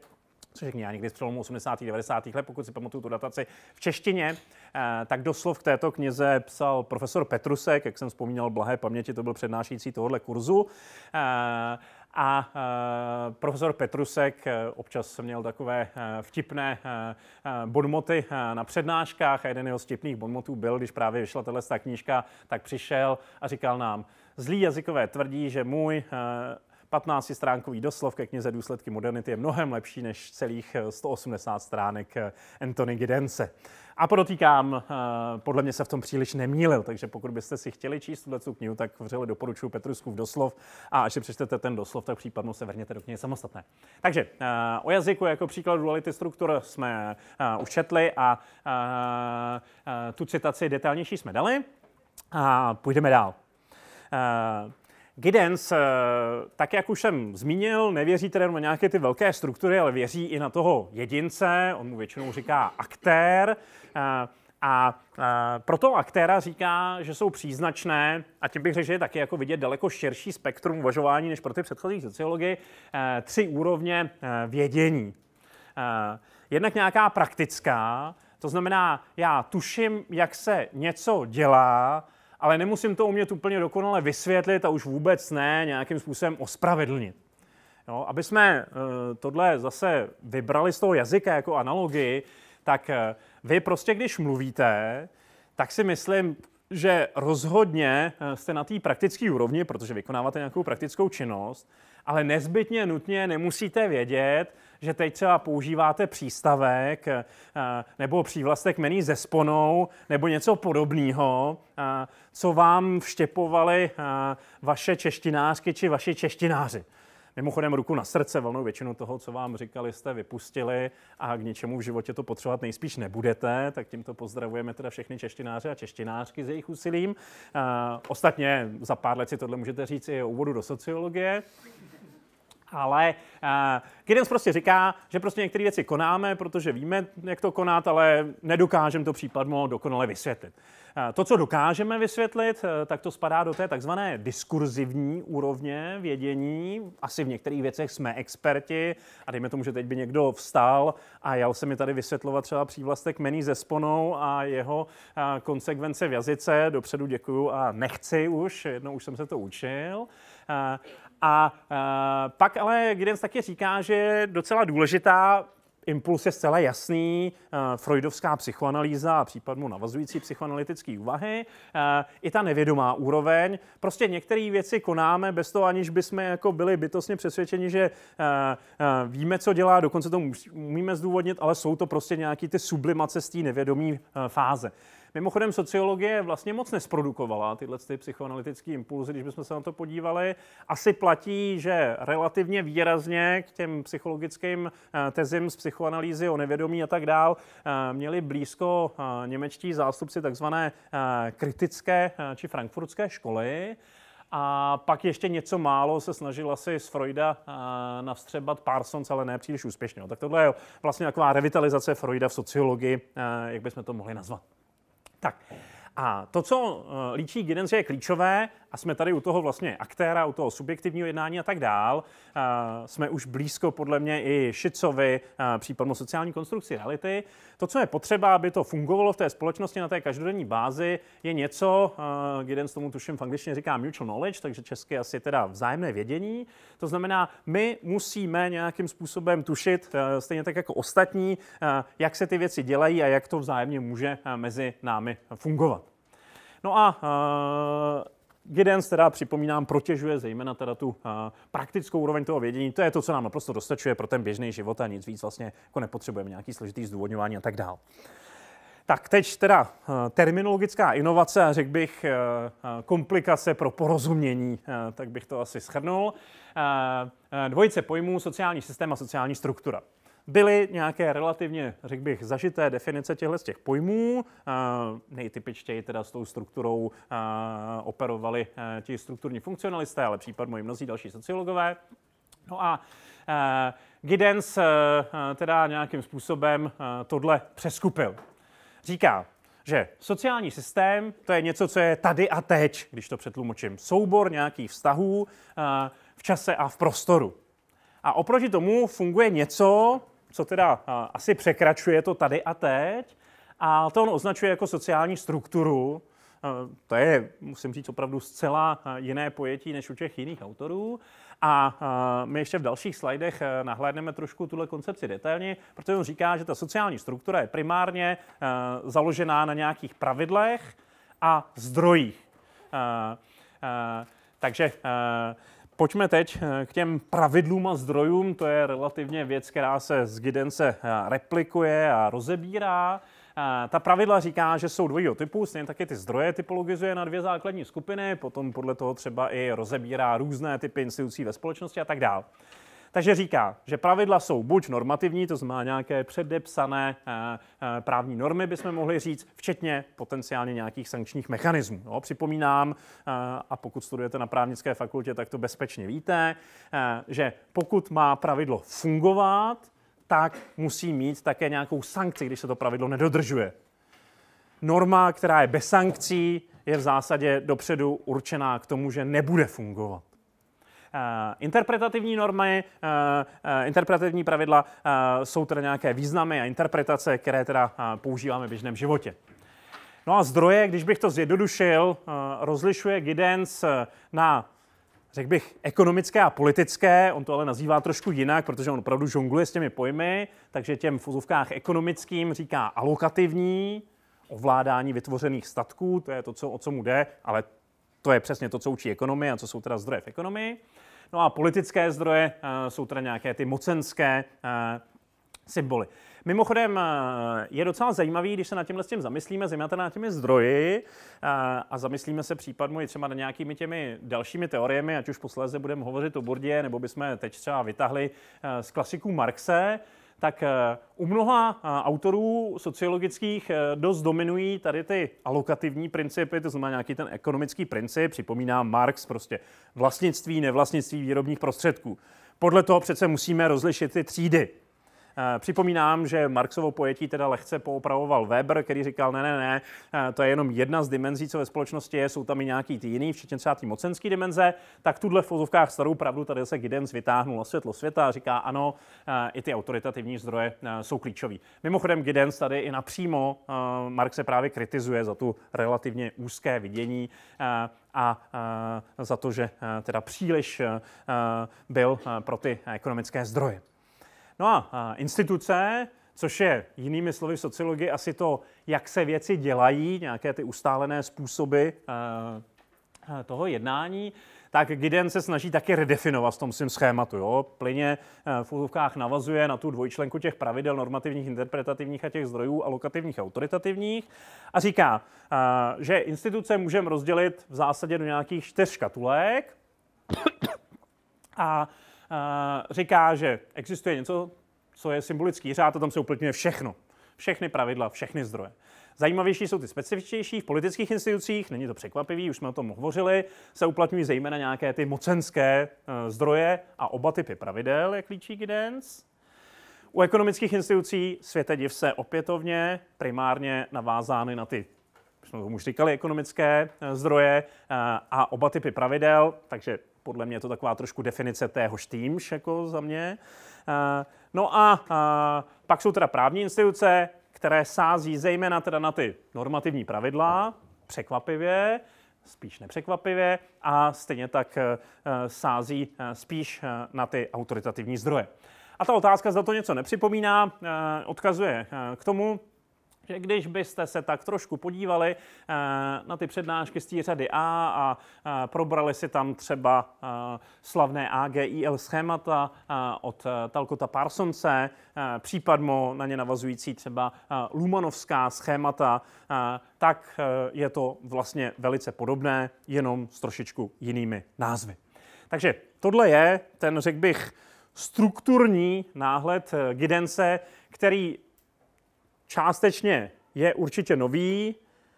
což je kniha někdy z přelomu 80. a 90. let, pokud si pamatuju tu dataci v češtině, eh, tak doslov k této knize psal profesor Petrusek, jak jsem vzpomínal, blahé paměti, to byl přednášející tohohle kurzu. A eh, profesor Petrusek eh, občas měl takové eh, vtipné bonmoty na přednáškách a jeden jeho z vtipných bonmotů byl, když právě vyšla tato knížka, tak přišel a říkal nám, zlí jazykové tvrdí, že můj 15-stránkový doslov ke knize Důsledky modernity je mnohem lepší než celých 180 eh, stránek eh, Anthony Giddence. A podotýkám, eh, podle mě se v tom příliš nemýlil, takže pokud byste si chtěli číst tuto knihu, tak vřele doporučuji Petruskův doslov a až si přečtete ten doslov, tak případnou se vrněte do knihy samostatné. Takže o jazyku jako příklad duality struktur jsme učetli a tu citaci detailnější jsme dali a půjdeme dál. Giddens, eh, tak jak už jsem zmínil, nevěří tedy na nějaké ty velké struktury, ale věří i na toho jedince, on mu většinou říká aktér. Eh, a eh, pro toho aktéra říká, že jsou příznačné, a tím bych řekl, že je taky jako vidět daleko širší spektrum uvažování než pro ty předchozí sociology, tři úrovně vědění. Jednak nějaká praktická, to znamená, já tuším, jak se něco dělá, ale nemusím to umět úplně dokonale vysvětlit a už vůbec ne nějakým způsobem ospravedlnit. Jo, aby jsme eh, tohle zase vybrali z toho jazyka jako analogii, tak eh, vy prostě, když mluvíte, tak si myslím, že rozhodně eh, jste na té praktické úrovni, protože vykonáváte nějakou praktickou činnost, ale nezbytně nutně nemusíte vědět, že teď třeba používáte přístavek eh, nebo přívlastek mený ze sponou nebo něco podobného, eh, co vám vštěpovali eh, vaše češtinářky či vaši češtináři. Mimochodem ruku na srdce, velnou většinu toho, co vám říkali, jste vypustili a k ničemu v životě to potřebovat nejspíš nebudete, tak tímto pozdravujeme teda všechny češtináře a češtinářky s jejich úsilím. Ostatně za pár let si tohle můžete říct i o úvodu do sociologie. Ale uh, eh, Giddens prostě říká, že prostě některé věci konáme, protože víme, jak to konat, ale nedokážeme to případmo dokonale vysvětlit. Uh, to, co dokážeme vysvětlit, uh, tak to spadá do té takzvané diskurzivní úrovně vědění. Asi v některých věcech jsme experti a dejme tomu, že teď by někdo vstal a jel se mi tady vysvětlovat třeba přívlastek mení ze sponou a jeho uh, konsekvence v jazyce. Dopředu děkuju a nechci už, jednou už jsem se to učil. A eh, pak ale Giddens taky říká, že je docela důležitá impuls je zcela jasný, eh, freudovská psychoanalýza a případnou navazující psychoanalytické úvahy, eh, i ta nevědomá úroveň. Prostě některé věci konáme bez toho, aniž bychom jako byli bytostně přesvědčeni, že víme, co dělá, dokonce to umíme zdůvodnit, ale jsou to prostě nějaké ty sublimace z té nevědomé fáze. Mimochodem, sociologie vlastně moc nesprodukovala tyhle ty psychoanalytické impulzy, když bychom se na to podívali. Asi platí, že relativně výrazně k těm psychologickým eh, tezím z psychoanalýzy o nevědomí a tak dál eh, měli blízko eh, němečtí zástupci takzvané kritické či frankfurtské školy. A pak ještě něco málo se snažila si z Freuda navstřebat Parsons, ale ne příliš úspěšně. Tak tohle je vlastně taková revitalizace Freuda v sociologii, jak bychom to mohli nazvat. Tak, a to, co eh, líčí Giddens, je klíčové, a jsme tady u toho vlastně aktéra, u toho subjektivního jednání a tak dál, eh, jsme už blízko podle mě i Šicovi, eh, případnou sociální konstrukci reality. To, co je potřeba, aby to fungovalo v té společnosti na té každodenní bázi, je něco, Giddens tomu tuším v angličtině říká mutual knowledge, takže česky asi teda vzájemné vědění. To znamená, my musíme nějakým způsobem tušit, stejně tak jako ostatní, jak se ty věci dělají a jak to vzájemně může mezi námi fungovat. No a eh, Giddens teda připomínám, protěžuje zejména teda tu uh, praktickou úroveň toho vědění. To je to, co nám naprosto dostačuje pro ten běžný život a nic víc vlastně jako nepotřebujeme, nějaký složitý zdůvodňování a tak dál. Tak teď teda eh, terminologická inovace řekl bych komplikace pro porozumění, tak bych to asi shrnul. Dvojice pojmů sociální systém a sociální struktura byly nějaké relativně, řekl bych, zažité definice těchto z těch pojmů. Nejtypičtěji teda s tou strukturou operovali ti strukturní funkcionalisté, ale případně i mnozí další sociologové. No a Giddens teda nějakým způsobem tohle přeskupil. Říká, že sociální systém to je něco, co je tady a teď, když to přetlumočím. Soubor nějakých vztahů v čase a v prostoru. A oproti tomu funguje něco, co teda asi překračuje to tady a teď. A to on označuje jako sociální strukturu. To je, musím říct, opravdu zcela jiné pojetí než u těch jiných autorů. A my ještě v dalších slajdech nahlédneme trošku tuhle koncepci detailně, protože on říká, že ta sociální struktura je primárně založená na nějakých pravidlech a zdrojích. Takže pojďme teď eh, k těm pravidlům a zdrojům. To je relativně věc, která se z Gidence eh, replikuje a rozebírá. Eh, ta pravidla říká, že jsou dvojího typu, stejně taky ty zdroje typologizuje na dvě základní skupiny, potom podle toho třeba i rozebírá různé typy institucí ve společnosti a tak dále. Takže říká, že pravidla jsou buď normativní, to znamená nějaké předepsané eh, eh, právní normy, bychom mohli říct, včetně potenciálně nějakých sankčních mechanismů. No, připomínám, eh, a pokud studujete na právnické fakultě, tak to bezpečně víte, že pokud má pravidlo fungovat, tak musí mít také nějakou sankci, když se to pravidlo nedodržuje. Norma, která je bez sankcí, je v zásadě dopředu určená k tomu, že nebude fungovat. Eh, interpretativní normy, eh, eh, interpretativní pravidla jsou teda nějaké významy a interpretace, které teda používáme v běžném životě. No a zdroje, když bych to zjednodušil, rozlišuje Giddens na řekl bych, ekonomické a politické, on to ale nazývá trošku jinak, protože on opravdu žongluje s těmi pojmy, takže těm v fuzovkách ekonomickým říká alokativní, ovládání vytvořených statků, to je to, co, o co mu jde, ale to je přesně to, co učí ekonomie a co jsou teda zdroje v ekonomii. No a politické zdroje eh, jsou teda nějaké ty mocenské eh, symboly. Mimochodem eh, je docela zajímavý, když se nad tímhle s tím zamyslíme, zejména nad těmi zdroji a zamyslíme se případně třeba na nějakými těmi dalšími teoriemi, ať už posléze budeme hovořit o Bordě, nebo bychom teď třeba vytahli z klasiků Marxe, tak eh, u mnoha eh, autorů sociologických eh, dost dominují tady ty alokativní principy, to znamená nějaký ten ekonomický princip, připomíná Marx prostě vlastnictví, nevlastnictví výrobních prostředků. Podle toho přece musíme rozlišit ty třídy. Eh, připomínám, že Marxovo pojetí teda lehce poupravoval Weber, který říkal, ne, ne, ne, eh, to je jenom jedna z dimenzí, co ve společnosti je, jsou tam i nějaký ty jiný, včetně třeba ty mocenské dimenze, tak tuhle v fozovkách starou pravdu tady se Giddens vytáhnul světlo světa a říká, ano, eh, i ty autoritativní zdroje jsou klíčový. Mimochodem Giddens tady i napřímo Marxe právě kritizuje za tu relativně úzké vidění a za to, že teda příliš byl pro ty ekonomické zdroje. No a, a instituce, což je jinými slovy v sociologii asi to, jak se věci dělají, nějaké ty ustálené způsoby a, eh, eh, toho jednání, tak Giden se snaží taky redefinovat v tom svým schématu. Jo? Plyně eh, v úzovkách navazuje na tu dvojčlenku těch pravidel normativních, interpretativních a těch zdrojů alokativních a autoritativních a říká, že instituce můžeme rozdělit v zásadě do nějakých čtyř škatulek a Eh, říká, že existuje něco, co je symbolický řád a tam se uplatňuje všechno. Všechny pravidla, všechny zdroje. Zajímavější jsou ty specifičtější v politických institucích, není to překvapivý, už jsme o tom hovořili, se uplatňují zejména nějaké ty mocenské eh, zdroje a oba typy pravidel, jak líčí Giddens. U ekonomických institucí světe div se opětovně primárně navázány na ty jsme tomu už říkali, ekonomické eh, zdroje a oba typy pravidel, takže podle mě je to taková trošku definice téhož týmž, jako za mě. Eh, no a eh, pak jsou teda právní instituce, které sází zejména teda na ty normativní pravidla, překvapivě, spíš nepřekvapivě, a stejně tak eh, sází spíš na ty autoritativní zdroje. A ta otázka, zda to něco nepřipomíná, odkazuje k tomu, že když byste se tak trošku podívali eh, na ty přednášky z té řady A a eh, probrali si tam třeba eh, slavné AGIL schémata od Talkota Parsonse, případmo na ně navazující třeba Lumanovská schémata, tak je to vlastně velice podobné, jenom s trošičku jinými názvy. Takže tohle je ten, řekl bych, strukturní náhled Gidense, který částečně je určitě nový,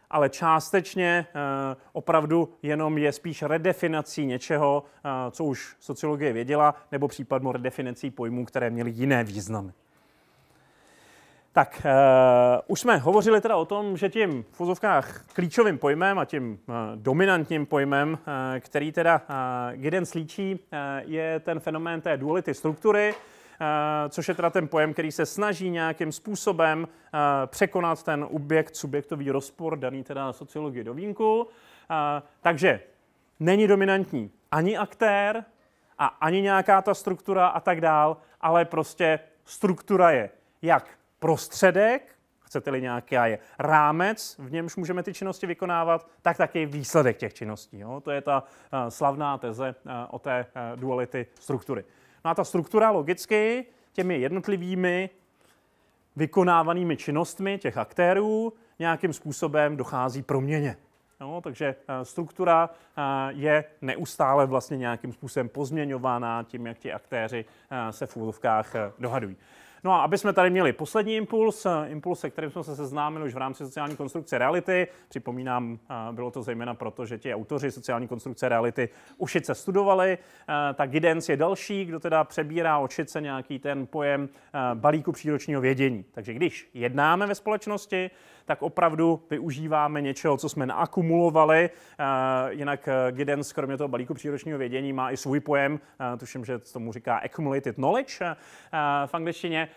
ale částečně eh, opravdu jenom je spíš redefinací něčeho, eh, co už sociologie věděla, nebo případně redefinací pojmů, které měly jiné významy. Tak, eh, už jsme hovořili teda o tom, že tím v fuzovkách klíčovým pojmem a tím dominantním pojmem, který teda uh, slíčí, líčí, je ten fenomén té duality struktury. Eh, což je teda ten pojem, který se snaží nějakým způsobem eh, překonat ten objekt subjektový rozpor daný teda sociologii do výjimku. Eh, takže není dominantní ani aktér a ani nějaká ta struktura a tak dál, ale prostě struktura je jak prostředek, chcete-li nějaký je rámec, v němž můžeme ty činnosti vykonávat, tak taky výsledek těch činností. Jo? To je ta slavná teze o té duality struktury. No a ta struktura logicky těmi jednotlivými vykonávanými činnostmi těch aktérů nějakým způsobem dochází proměně. No, takže eh, struktura eh, je neustále vlastně nějakým způsobem pozměňována tím, jak ti aktéři eh, se v úlovkách dohadují. No a aby jsme tady měli poslední impuls, eh, impuls, se kterým jsme se seznámili už v rámci sociální konstrukce reality. Připomínám, eh, bylo to zejména proto, že ti autoři sociální konstrukce reality Ušice studovali, eh, tak Gidens je další, kdo teda přebírá očice nějaký ten pojem balíku příročního vědění. Takže když jednáme ve společnosti, tak opravdu využíváme něčeho, co jsme naakumulovali. Eh, jinak eh, Giddens, kromě toho balíku příročního vědění, má i svůj pojem, eh, tuším, že tomu říká accumulated knowledge v angličtině,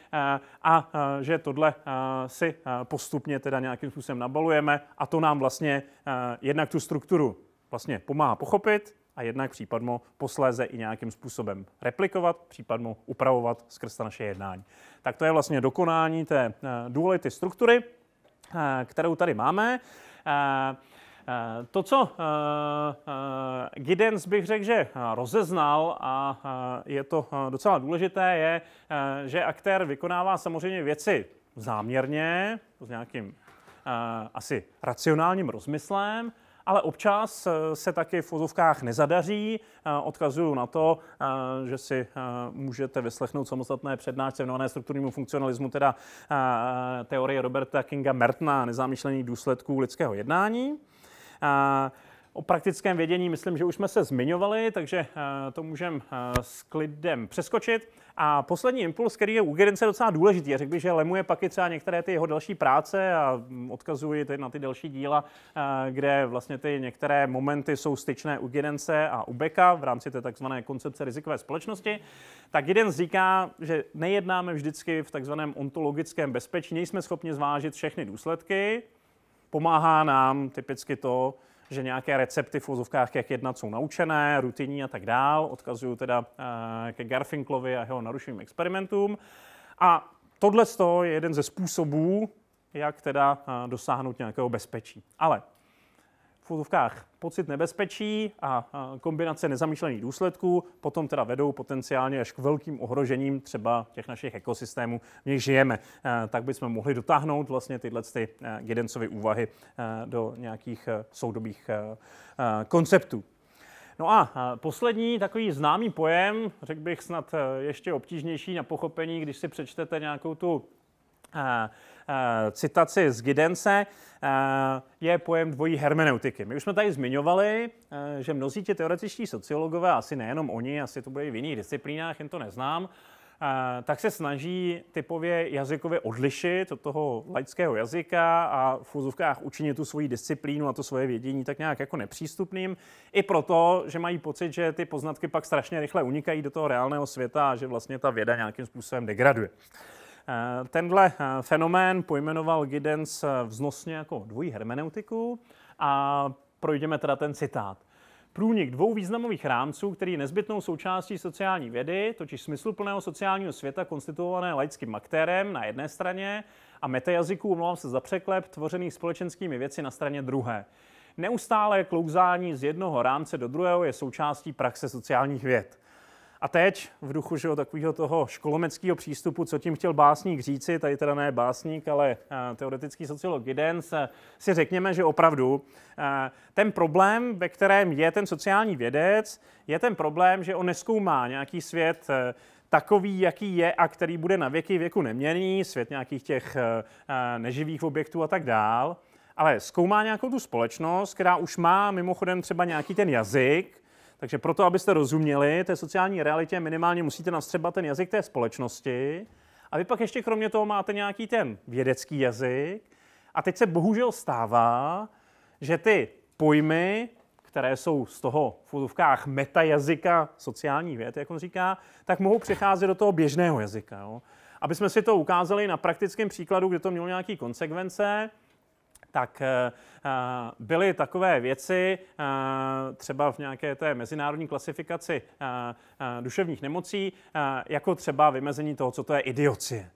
a že tohle si postupně teda nějakým způsobem nabalujeme a to nám vlastně jednak tu strukturu vlastně pomáhá pochopit, a jednak případmo posléze i nějakým způsobem replikovat, případmo upravovat skrz naše jednání. Tak to je vlastně dokonání té duality struktury. Eh, kterou tady máme. Eh, eh, to, co Giddens bych řekl, že rozeznal a je to docela důležité, je, že aktér vykonává samozřejmě věci záměrně, s nějakým asi racionálním rozmyslem, ale občas eh, se taky v vozovkách nezadaří. Eh, odkazuju na to, eh, že si můžete vyslechnout samostatné přednášce věnované strukturnímu funkcionalismu, teda teorie Roberta Kinga Mertna nezámyšlených důsledků lidského jednání. O praktickém vědění myslím, že už jsme se zmiňovali, takže eh, to můžeme eh, s klidem přeskočit. A poslední impuls, který je u Gerence docela důležitý, já řekl bych, že lemuje pak i třeba některé ty jeho další práce a mm, odkazuji tedy na ty další díla, eh, kde vlastně ty některé momenty jsou styčné u Gerence a u Beka v rámci té takzvané koncepce rizikové společnosti, tak jeden říká, že nejednáme vždycky v takzvaném ontologickém bezpečí, nejsme schopni zvážit všechny důsledky, pomáhá nám typicky to, že nějaké recepty v úzovkách, jak jednat, jsou naučené, rutinní a tak dál. Odkazuju teda eh, ke Garfinklovi a jeho narušeným experimentům. A tohle je jeden ze způsobů, jak teda eh, dosáhnout nějakého bezpečí. Ale v fotovkách pocit nebezpečí a kombinace nezamýšlených důsledků potom teda vedou potenciálně až k velkým ohrožením třeba těch našich ekosystémů, v nich žijeme. E, tak bychom mohli dotáhnout vlastně tyhle ty e, Gidencovy úvahy e, do nějakých soudobých konceptů. No a poslední takový známý pojem, řekl bych snad ještě obtížnější na pochopení, když si přečtete nějakou tu Eh, eh, citaci z Gidence, eh, je pojem dvojí hermeneutiky. My už jsme tady zmiňovali, že mnozí ti teoretičtí sociologové, asi nejenom oni, asi to bude i v jiných disciplínách, jen to neznám, tak se snaží typově jazykově odlišit od toho laického jazyka a v fuzovkách učinit tu svoji disciplínu a to svoje vědění tak nějak jako nepřístupným. I proto, že mají pocit, že ty poznatky pak strašně rychle unikají do toho reálného světa a že vlastně ta věda nějakým způsobem degraduje. Eh, tenhle eh, fenomén pojmenoval Giddens eh, vznosně jako dvojí hermeneutiku a projdeme teda ten citát. Průnik dvou významových rámců, který je nezbytnou součástí sociální vědy, totiž smysluplného sociálního světa konstituované laickým aktérem na jedné straně a metajazyků, omlouvám se za překlep, tvořených společenskými věci na straně druhé. Neustále klouzání z jednoho rámce do druhého je součástí praxe sociálních věd. A teď v duchu že jo, takového toho školomeckého přístupu, co tím chtěl básník říci, tady teda ne básník, ale eh, teoretický sociolog Giddens, eh, si řekněme, že opravdu eh, ten problém, ve kterém je ten sociální vědec, je ten problém, že on neskoumá nějaký svět takový, jaký je a který bude na věky věku neměný, svět nějakých těch neživých objektů a tak dál, ale zkoumá nějakou tu společnost, která už má mimochodem třeba nějaký ten jazyk, takže proto, abyste rozuměli té sociální realitě, minimálně musíte nastřebat ten jazyk té společnosti. A vy pak ještě kromě toho máte nějaký ten vědecký jazyk. A teď se bohužel stává, že ty pojmy, které jsou z toho v fotovkách metajazyka sociální věd, jak on říká, tak mohou přecházet do toho běžného jazyka. Jo. Aby jsme si to ukázali na praktickém příkladu, kde to mělo nějaké konsekvence, tak eh, eh, byly takové věci, eh, třeba v nějaké té mezinárodní klasifikaci duševních nemocí, jako třeba vymezení toho, co to je idiocie.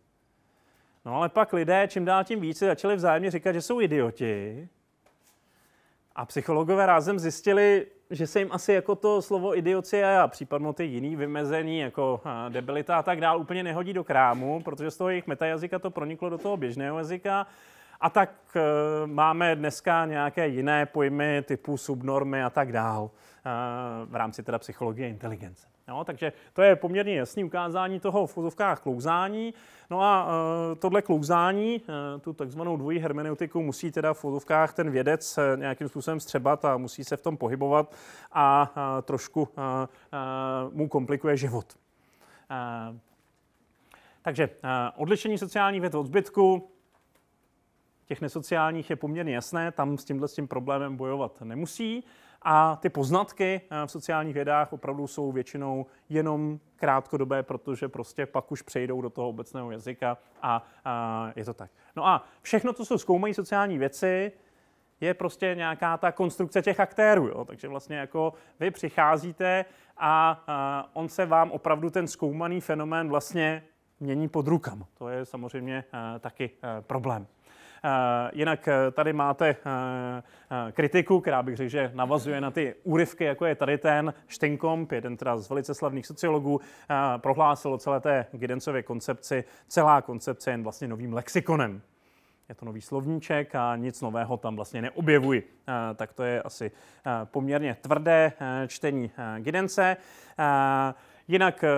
No ale pak lidé čím dál tím více začali vzájemně říkat, že jsou idioti a psychologové rázem zjistili, že se jim asi jako to slovo idiocie a případně ty jiný vymezení, jako debilita a tak dál, úplně nehodí do krámu, protože z toho jejich metajazyka to proniklo do toho běžného jazyka a tak eh, máme dneska nějaké jiné pojmy typu subnormy a tak dál eh, v rámci teda psychologie inteligence. Jo, takže to je poměrně jasný ukázání toho v fuzovkách klouzání. No a e, tohle klouzání, e, tu takzvanou dvojí hermeneutiku, musí teda v fuzovkách ten vědec nějakým způsobem střebat a musí se v tom pohybovat a a trošku a, a, mu komplikuje život. E, takže e, odlišení sociálních věd od zbytku, těch nesociálních je poměrně jasné, tam s tímhle s tím problémem bojovat nemusí. A ty poznatky eh, v sociálních vědách opravdu jsou většinou jenom krátkodobé, protože prostě pak už přejdou do toho obecného jazyka a, a je to tak. No a všechno, to, jsou zkoumají sociální věci, je prostě nějaká ta konstrukce těch aktérů. Jo? Takže vlastně jako vy přicházíte a, a on se vám opravdu ten zkoumaný fenomén vlastně mění pod rukama. To je samozřejmě a, eh, taky a, eh, problém. Eh, jinak eh, tady máte eh, kritiku, která bych řekl, že navazuje na ty úryvky, jako je tady ten Štinkomp, jeden teda z velice slavných sociologů, prohlásil o celé té Gidencově koncepci, celá koncepce jen vlastně novým lexikonem je to nový slovníček a nic nového tam vlastně neobjevuji. Tak to je asi poměrně tvrdé čtení Gidence. Jinak eh,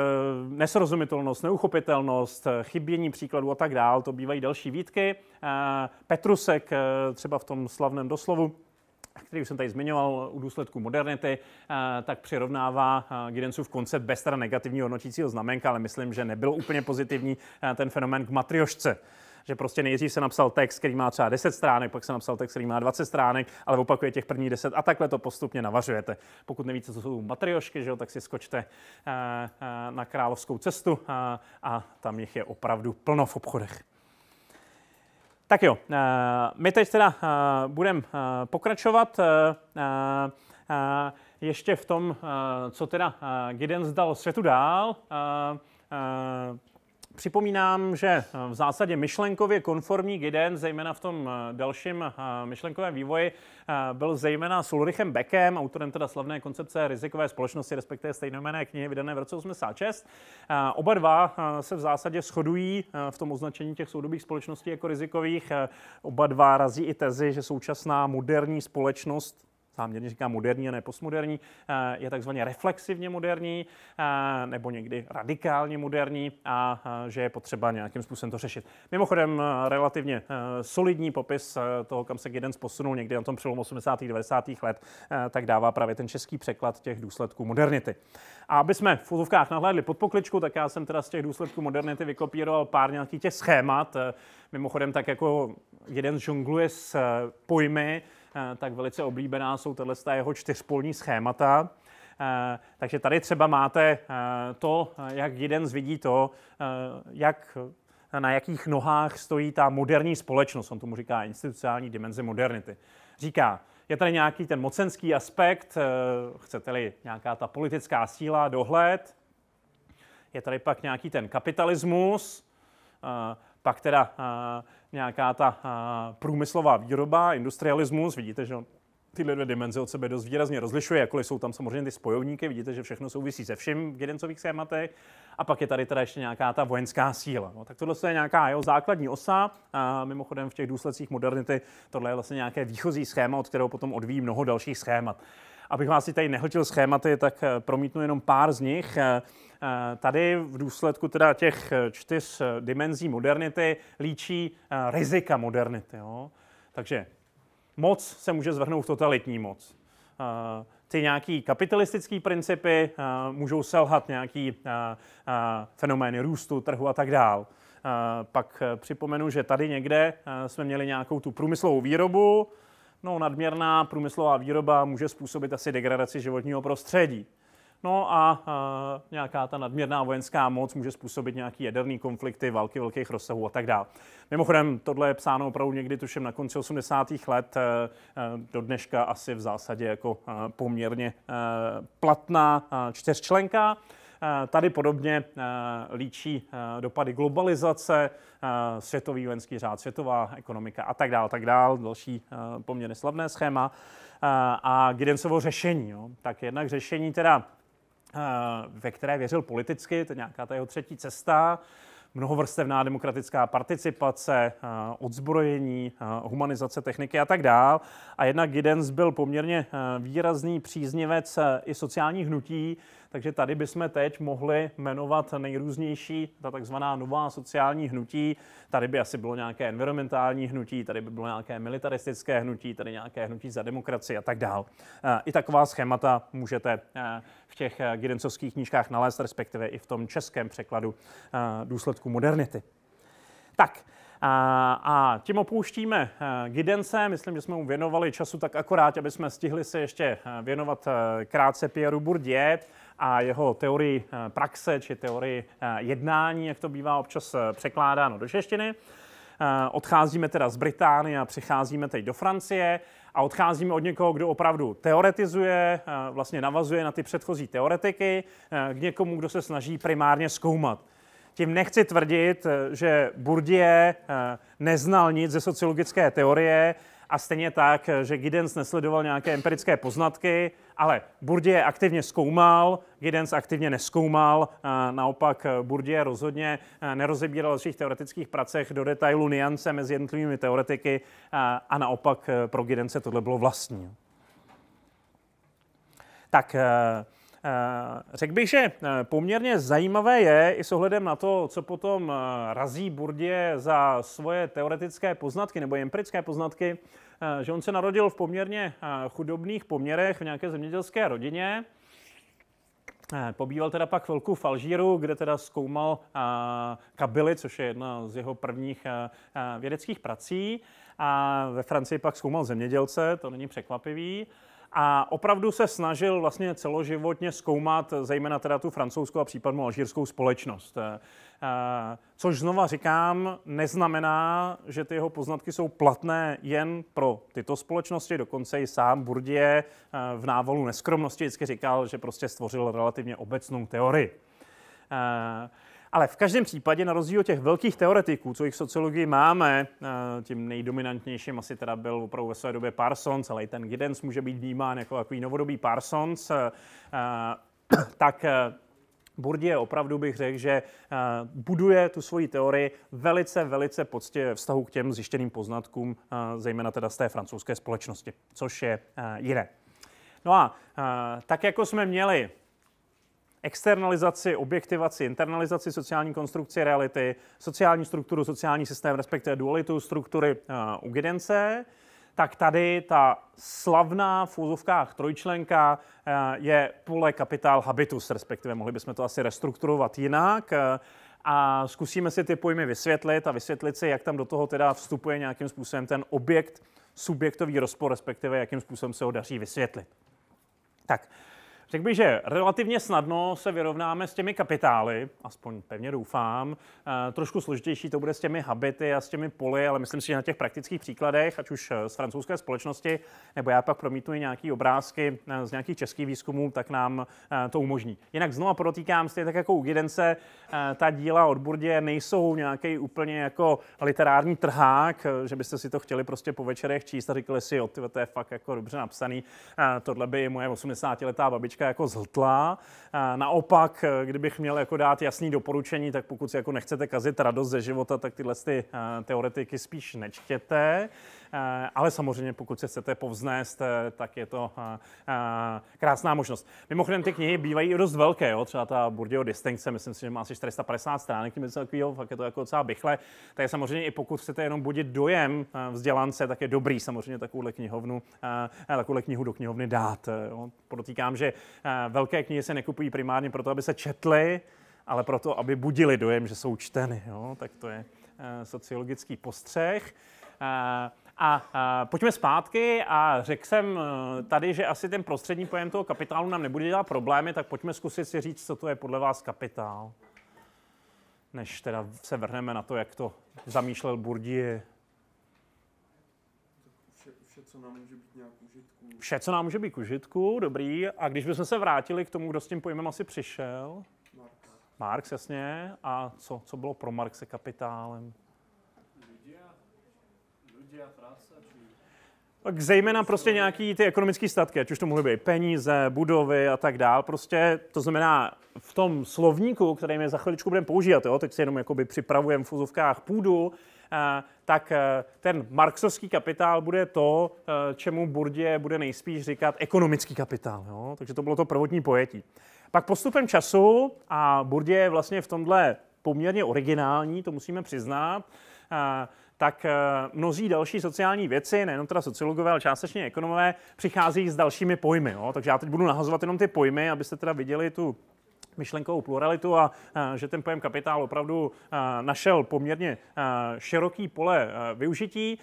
nesrozumitelnost, neuchopitelnost, eh, chybění příkladů a tak dál, to bývají další výtky. Eh, Petrusek třeba v tom slavném doslovu který už jsem tady zmiňoval u důsledku modernity, tak přirovnává Gidensův koncept bez teda negativního hodnotícího znamenka, ale myslím, že nebyl úplně pozitivní ten fenomén k matriošce že prostě nejdřív se napsal text, který má třeba 10 stránek, pak se napsal text, který má 20 stránek, ale opakuje těch prvních 10 a takhle to postupně navažujete. Pokud nevíte, co jsou matriošky, že jo, tak si skočte eh, eh, na královskou cestu a, eh, a tam jich je opravdu plno v obchodech. Tak jo, my teď teda budeme pokračovat ještě v tom, co teda Giddens dal světu dál. Připomínám, že eh, v zásadě myšlenkově konformní Giden, zejména v tom eh, dalším eh, myšlenkovém vývoji, byl zejména s Ulrichem Beckem, autorem teda slavné koncepce rizikové společnosti, respektive stejnojmené knihy vydané v roce 86. Oba dva se v zásadě shodují v tom označení těch soudobých společností jako rizikových. Oba dva razí i tezi, že současná moderní společnost záměrně říká moderní a ne postmoderní, eh, je takzvaně reflexivně moderní eh, nebo někdy radikálně moderní a eh, že je potřeba nějakým způsobem to řešit. Mimochodem relativně solidní popis toho, kam se jeden posunul někdy na tom přelom 80. 90. let, tak dává právě ten český překlad těch důsledků modernity. A aby jsme v úzovkách nahlédli pod pokličku, tak já jsem teda z těch důsledků modernity vykopíroval pár nějakých těch schémat. Mimochodem tak jako jeden žongluje s pojmy, Eh, tak velice oblíbená jsou tahle jeho čtyřpolní schémata. Eh, takže tady třeba máte eh, to, jak jeden vidí to, jak na jakých nohách stojí ta moderní společnost. On tomu říká institucionální dimenze modernity. Říká, je tady nějaký ten mocenský aspekt, chcete-li nějaká ta politická síla, dohled, je tady pak nějaký ten kapitalismus, pak teda eh, nějaká ta eh, průmyslová výroba, industrialismus, vidíte, že tyhle dvě dimenze od sebe dost výrazně rozlišuje, jakkoliv jsou tam samozřejmě ty spojovníky, vidíte, že všechno souvisí se vším v jedencových schématech. A pak je tady teda ještě nějaká ta vojenská síla. No, tak tohle je nějaká jeho základní osa. A eh, mimochodem v těch důsledcích modernity tohle je vlastně nějaké výchozí schéma, od kterého potom odvíjí mnoho dalších schémat. Abych vás si tady nehltil schématy, tak promítnu jenom pár z nich. Eh, tady v důsledku teda těch eh, čtyř eh, dimenzí modernity líčí rizika modernity. Jo? Takže moc se může zvrhnout v totalitní moc. Ty nějaký kapitalistické principy můžou selhat nějaký fenomény růstu, trhu a tak dále. Pak připomenu, že tady někde jsme měli nějakou tu průmyslovou výrobu. No, nadměrná průmyslová výroba může způsobit asi degradaci životního prostředí. No a nějaká ta nadměrná vojenská moc může způsobit nějaký jaderný konflikty, války velkých rozsahů a tak dále. Mimochodem, tohle je psáno opravdu někdy, tuším, na konci 80. let, eh, eh, do dneška asi v zásadě jako eh, poměrně platná čtyřčlenka. Tady podobně líčí dopady globalizace, světový vojenský řád, světová ekonomika a tak dále, tak dále, další poměrně slavné schéma. A Gidensovo řešení, jo. tak jednak řešení teda Eh, ve které věřil politicky, to je nějaká ta jeho třetí cesta, mnohovrstevná demokratická participace, eh, odzbrojení, eh, humanizace techniky a tak dál. A jednak Giddens byl poměrně výrazný příznivec i sociálních hnutí, takže tady bychom teď mohli jmenovat nejrůznější, ta takzvaná nová sociální hnutí. Tady by asi bylo nějaké environmentální hnutí, tady by bylo nějaké militaristické hnutí, tady nějaké hnutí za demokracii a tak dál. Eh, I taková schémata můžete eh, v těch eh, gidencovských knížkách nalézt, respektive i v tom českém překladu důsledku modernity. Tak, a, a tím opouštíme Gidence. Myslím, že jsme mu věnovali času tak akorát, aby jsme stihli se ještě věnovat krátce Pierre Bourdieu a jeho teorii eh, praxe či teorii eh, jednání, jak to bývá občas eh, překládáno do češtiny. Odcházíme teda z Británie a přicházíme teď do Francie a odcházíme od někoho, kdo opravdu teoretizuje, vlastně navazuje na ty předchozí teoretiky, k někomu, kdo se snaží primárně zkoumat. Tím nechci tvrdit, že Bourdieu neznal nic ze sociologické teorie, a stejně tak, že Giddens nesledoval nějaké empirické poznatky, ale Bourdieu aktivně zkoumal, Giddens aktivně neskoumal, eh, naopak eh, Bourdieu rozhodně eh, nerozebíral ve svých teoretických pracech do detailu niance mezi jednotlivými teoretiky a naopak pro Giddense tohle bylo vlastní. Tak Eh, řekl bych, že eh, poměrně zajímavé je i s ohledem na to, co potom eh, razí Burdě za svoje teoretické poznatky nebo empirické poznatky, že on se narodil v poměrně chudobných poměrech v nějaké zemědělské rodině. Pobýval teda pak chvilku v Alžíru, kde teda zkoumal kabily, což je jedna z jeho prvních vědeckých prací. A ve Francii pak zkoumal zemědělce, to není překvapivý a opravdu se snažil vlastně celoživotně zkoumat zejména teda tu francouzskou a případnou alžírskou společnost. Eh, což znova říkám, neznamená, že ty jeho poznatky jsou platné jen pro tyto společnosti, dokonce i sám Burdie eh, v návolu neskromnosti vždycky říkal, že prostě stvořil relativně obecnou teorii. Eh, ale v každém případě, na rozdíl od těch velkých teoretiků, co jich v sociologii máme, eh, tím nejdominantnějším asi teda byl opravdu ve své době Parsons, ale i ten Giddens může být vnímán jako takový novodobý Parsons, eh, eh, tak Bourdieu opravdu bych řekl, že buduje tu svoji teorii velice, velice poctě vztahu k těm zjištěným poznatkům, zejména teda z té francouzské společnosti, což je jiné. No a tak, jako jsme měli externalizaci, objektivaci, internalizaci sociální konstrukci reality, sociální strukturu, sociální systém, respektive dualitu struktury uh, u Gidence, tak tady ta slavná v úzovkách trojčlenka uh, je pole kapitál habitus, respektive mohli bychom to asi restrukturovat jinak. Uh, a zkusíme si ty pojmy vysvětlit a vysvětlit si, jak tam do toho teda vstupuje nějakým způsobem ten objekt, subjektový rozpor, respektive jakým způsobem se ho daří vysvětlit. Tak, Řekl bych, že relativně snadno se vyrovnáme s těmi kapitály, aspoň pevně doufám. Eh, trošku složitější to bude s těmi habity a s těmi poli, ale myslím si, že na těch praktických příkladech, ať už eh, z francouzské společnosti, nebo já pak promítnu i nějaké obrázky eh, z nějakých českých výzkumů, tak nám to umožní. Jinak znovu protýkám, stejně tak jako u Gidence, ta díla od Burdě nejsou nějaký úplně jako literární trhák, že byste si to chtěli prostě po večerech číst a říkali si, jo, to je fakt jako dobře napsaný, tohle by moje 80-letá babička teďka jako zhltlá. Naopak, eh, kdybych měl jako dát jasný doporučení, tak pokud si jako nechcete kazit radost ze života, tak tyhle ty eh, teoretiky spíš nečtěte. Eh, ale samozřejmě pokud se chcete povznést, eh, tak je to eh, krásná možnost. Mimochodem ty knihy bývají dost velké, jo? třeba ta Burdio distinkce, myslím si, že má asi 450 stránek, něco takového, fakt je to jako docela bychle. Tak samozřejmě i pokud chcete jenom budit dojem vzdělance, tak je dobrý samozřejmě takovouhle knihovnu, takovouhle knihu do knihovny dát. Jo? Podotýkám, že velké knihy se nekupují primárně proto, aby se četly, ale proto, aby budili dojem, že jsou čteny. Jo? Tak to je sociologický postřeh. A, a pojďme zpátky a řekl jsem e, tady, že asi ten prostřední pojem toho kapitálu nám nebude dělat problémy, tak pojďme zkusit si říct, co to je podle vás kapitál. Než teda se vrhneme na to, jak to zamýšlel Bourdieu. Vše, vše, co nám může být nějak užitku. Vše, co nám může být užitku, dobrý. A když bychom se vrátili k tomu, kdo s tím pojmem asi přišel? Marx. Marx, jasně. A co, co bylo pro Marxe kapitálem? Tak zejména prostě nějaký ty ekonomické statky, ať už to mohly být peníze, budovy a tak dál. Prostě to znamená v tom slovníku, který my za chviličku budeme používat, jo, teď si jenom jakoby připravujeme v fuzovkách půdu, eh, tak eh, ten marxovský kapitál bude to, eh, čemu Burdě bude nejspíš říkat ekonomický kapitál. Jo? Takže to bylo to prvotní pojetí. Pak postupem času, a Burdě je vlastně v tomhle poměrně originální, to musíme přiznat, tak eh, mnozí další sociální věci, nejenom teda sociologové, ale částečně ekonomové, přichází s dalšími pojmy. Jo? Takže já teď budu nahazovat jenom ty pojmy, abyste teda viděli tu myšlenkovou pluralitu a, a eh, že ten pojem kapitál opravdu a, eh, našel poměrně a, široký pole využití.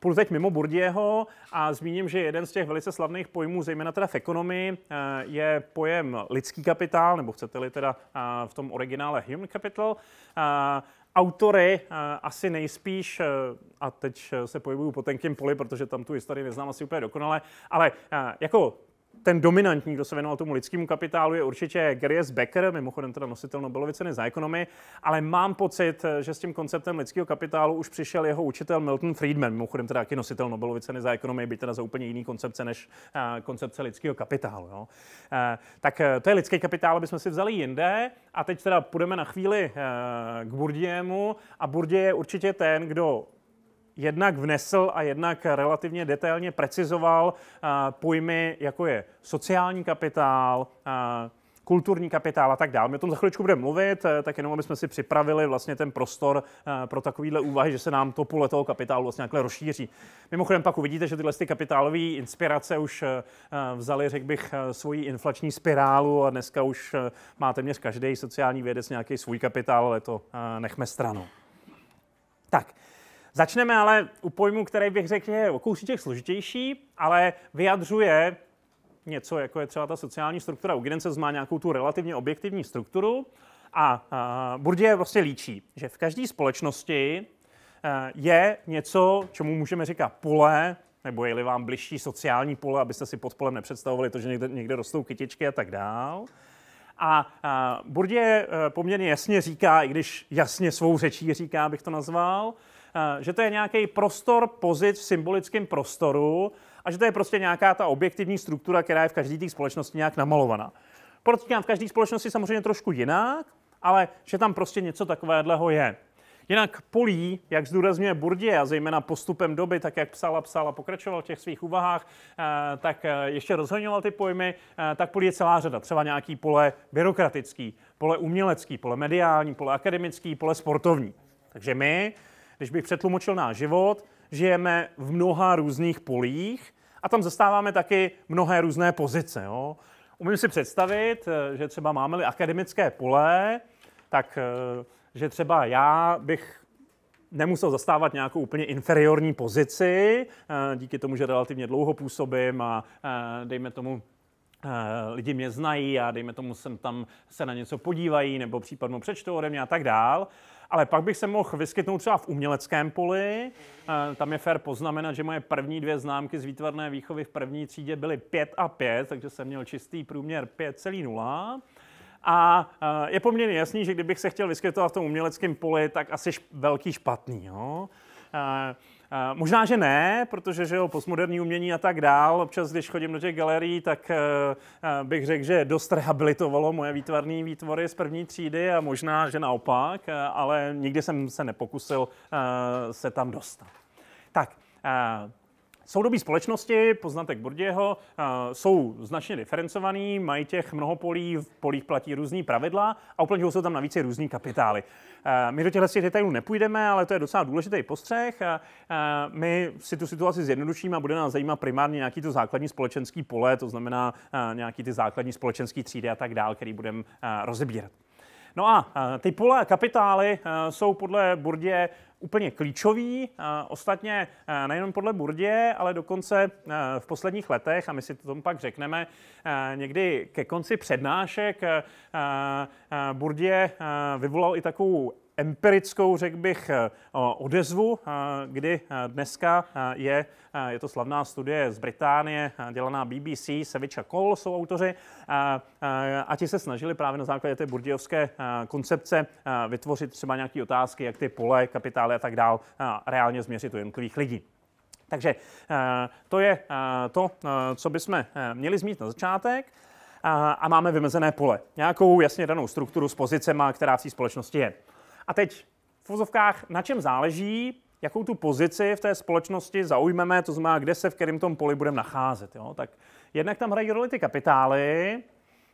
Půjdu teď mimo Bourdieuho a zmíním, že jeden z těch velice slavných pojmů, zejména teda v ekonomii, je pojem lidský kapitál, nebo chcete-li teda v tom originále human capital, autory eh, asi nejspíš, eh, a teď eh, se pohybuju po tenkém poli, protože tam tu historii neznám asi úplně dokonale, ale jako ten dominantní, kdo se věnoval tomu lidskému kapitálu, je určitě Gerries Becker, mimochodem teda nositel Nobelovy ceny za ekonomii, ale mám pocit, že s tím konceptem lidského kapitálu už přišel jeho učitel Milton Friedman, mimochodem teda taky nositel Nobelovy ceny za ekonomii, byť teda za úplně jiný koncepce než eh, koncepce lidského kapitálu. Jo. Eh, tak eh, to je lidský kapitál, aby jsme si vzali jinde a teď teda půjdeme na chvíli k Burdiemu a Bourdieu je určitě ten, kdo jednak vnesl a jednak relativně detailně precizoval eh, pojmy, jako je sociální kapitál, eh, kulturní kapitál a tak dále. My o tom za chvíličku budeme mluvit, eh, tak jenom abychom si připravili vlastně ten prostor pro takovýhle úvahy, že se nám to pole toho kapitálu vlastně takhle rozšíří. Mimochodem pak uvidíte, že tyhle ty kapitálové inspirace už vzali, řekl bych, svoji inflační spirálu a dneska už má téměř každý sociální vědec nějaký svůj kapitál, ale to nechme stranou. Tak, Začneme ale u pojmu, který bych řekl, je o kousíček složitější, ale vyjadřuje něco, jako je třeba ta sociální struktura. U Giddens má nějakou tu relativně objektivní strukturu a Bourdieu prostě líčí, že v každé společnosti e, je něco, čemu můžeme říkat pole, nebo je-li vám bližší sociální pole, abyste si pod polem nepředstavovali to, že někde, někde rostou kytičky a tak dál. A, a Bourdieu poměrně jasně říká, i když jasně svou řečí říká, bych to nazval, Eh, že to je nějaký prostor pozit v symbolickém prostoru a že to je prostě nějaká ta objektivní struktura, která je v každé té společnosti nějak namalovaná. Podotýkám, v každé společnosti samozřejmě trošku jinak, ale že tam prostě něco takového je. Jinak polí, jak zdůrazňuje Burdě a zejména postupem doby, tak jak psala, psala, pokračoval v těch svých úvahách, eh, tak eh, ještě rozhoňoval ty pojmy, tak polí je celá řada. Třeba nějaký pole byrokratický, pole umělecký, pole mediální, pole akademický, pole sportovní. Takže my když bych přetlumočil náš život, žijeme v mnoha různých polích a tam zastáváme taky mnohé různé pozice. Jo? Umím si představit, eh, že třeba máme-li akademické pole, tak eh, že třeba já bych nemusel zastávat nějakou úplně inferiorní pozici, eh, díky tomu, že relativně dlouho působím a dejme tomu lidi mě znají a dejme tomu sem tam se na něco podívají nebo případně přečtou ode mě a tak dál. Ale pak bych se mohl vyskytnout třeba v uměleckém poli. Eh, tam je fér poznamenat, že moje první dvě známky z výtvarné výchovy v první třídě byly 5 a 5, takže jsem měl čistý průměr 5,0. A eh, je poměrně jasný, že kdybych se chtěl vyskytovat v tom uměleckém poli, tak asi velký špatný. Jo? Eh, Možná, že ne, protože že jo, postmoderní umění a tak dál. Občas, když chodím do těch galerií, tak eh, eh, bych řekl, že dost rehabilitovalo moje výtvarné výtvory z první třídy a možná, že naopak, eh, ale nikdy jsem se nepokusil se tam dostat. Tak, Soudobí společnosti, poznatek Burděho, eh, jsou značně diferencovaný, mají těch mnoho polí, v polích platí různý pravidla a uplatňují se tam navíc i různý kapitály. Eh, my do těchto detailů nepůjdeme, ale to je docela důležitý postřeh. Eh, my si tu situaci zjednodušíme a bude nás zajímat primárně nějaký to základní společenský pole, to znamená nějaký ty základní společenský třídy a tak dál, který budeme rozebírat. No a ty pole kapitály e, jsou podle Burdě úplně klíčový. E, ostatně e, nejenom podle Burdě, ale dokonce v posledních letech, a my si to tomu pak řekneme, někdy ke konci přednášek Burdě vyvolal i takovou empirickou, řekl bych, eh, odezvu, eh, kdy eh, dneska je, je to slavná studie z Británie, dělaná BBC, a Cole jsou autoři, a ti se snažili právě na základě té burdějovské koncepce vytvořit třeba nějaké otázky, jak ty pole, kapitály a tak dál reálně změřit u jednotlivých lidí. Takže to je to, co bychom měli zmít na začátek a máme vymezené pole. Nějakou jasně danou strukturu s pozicema, která v té společnosti je. A teď v vozovkách, na čem záleží, jakou tu pozici v té společnosti zaujmeme, to znamená, kde se v kterém tom poli budeme nacházet. Jo? Tak jednak tam hrají roli ty kapitály,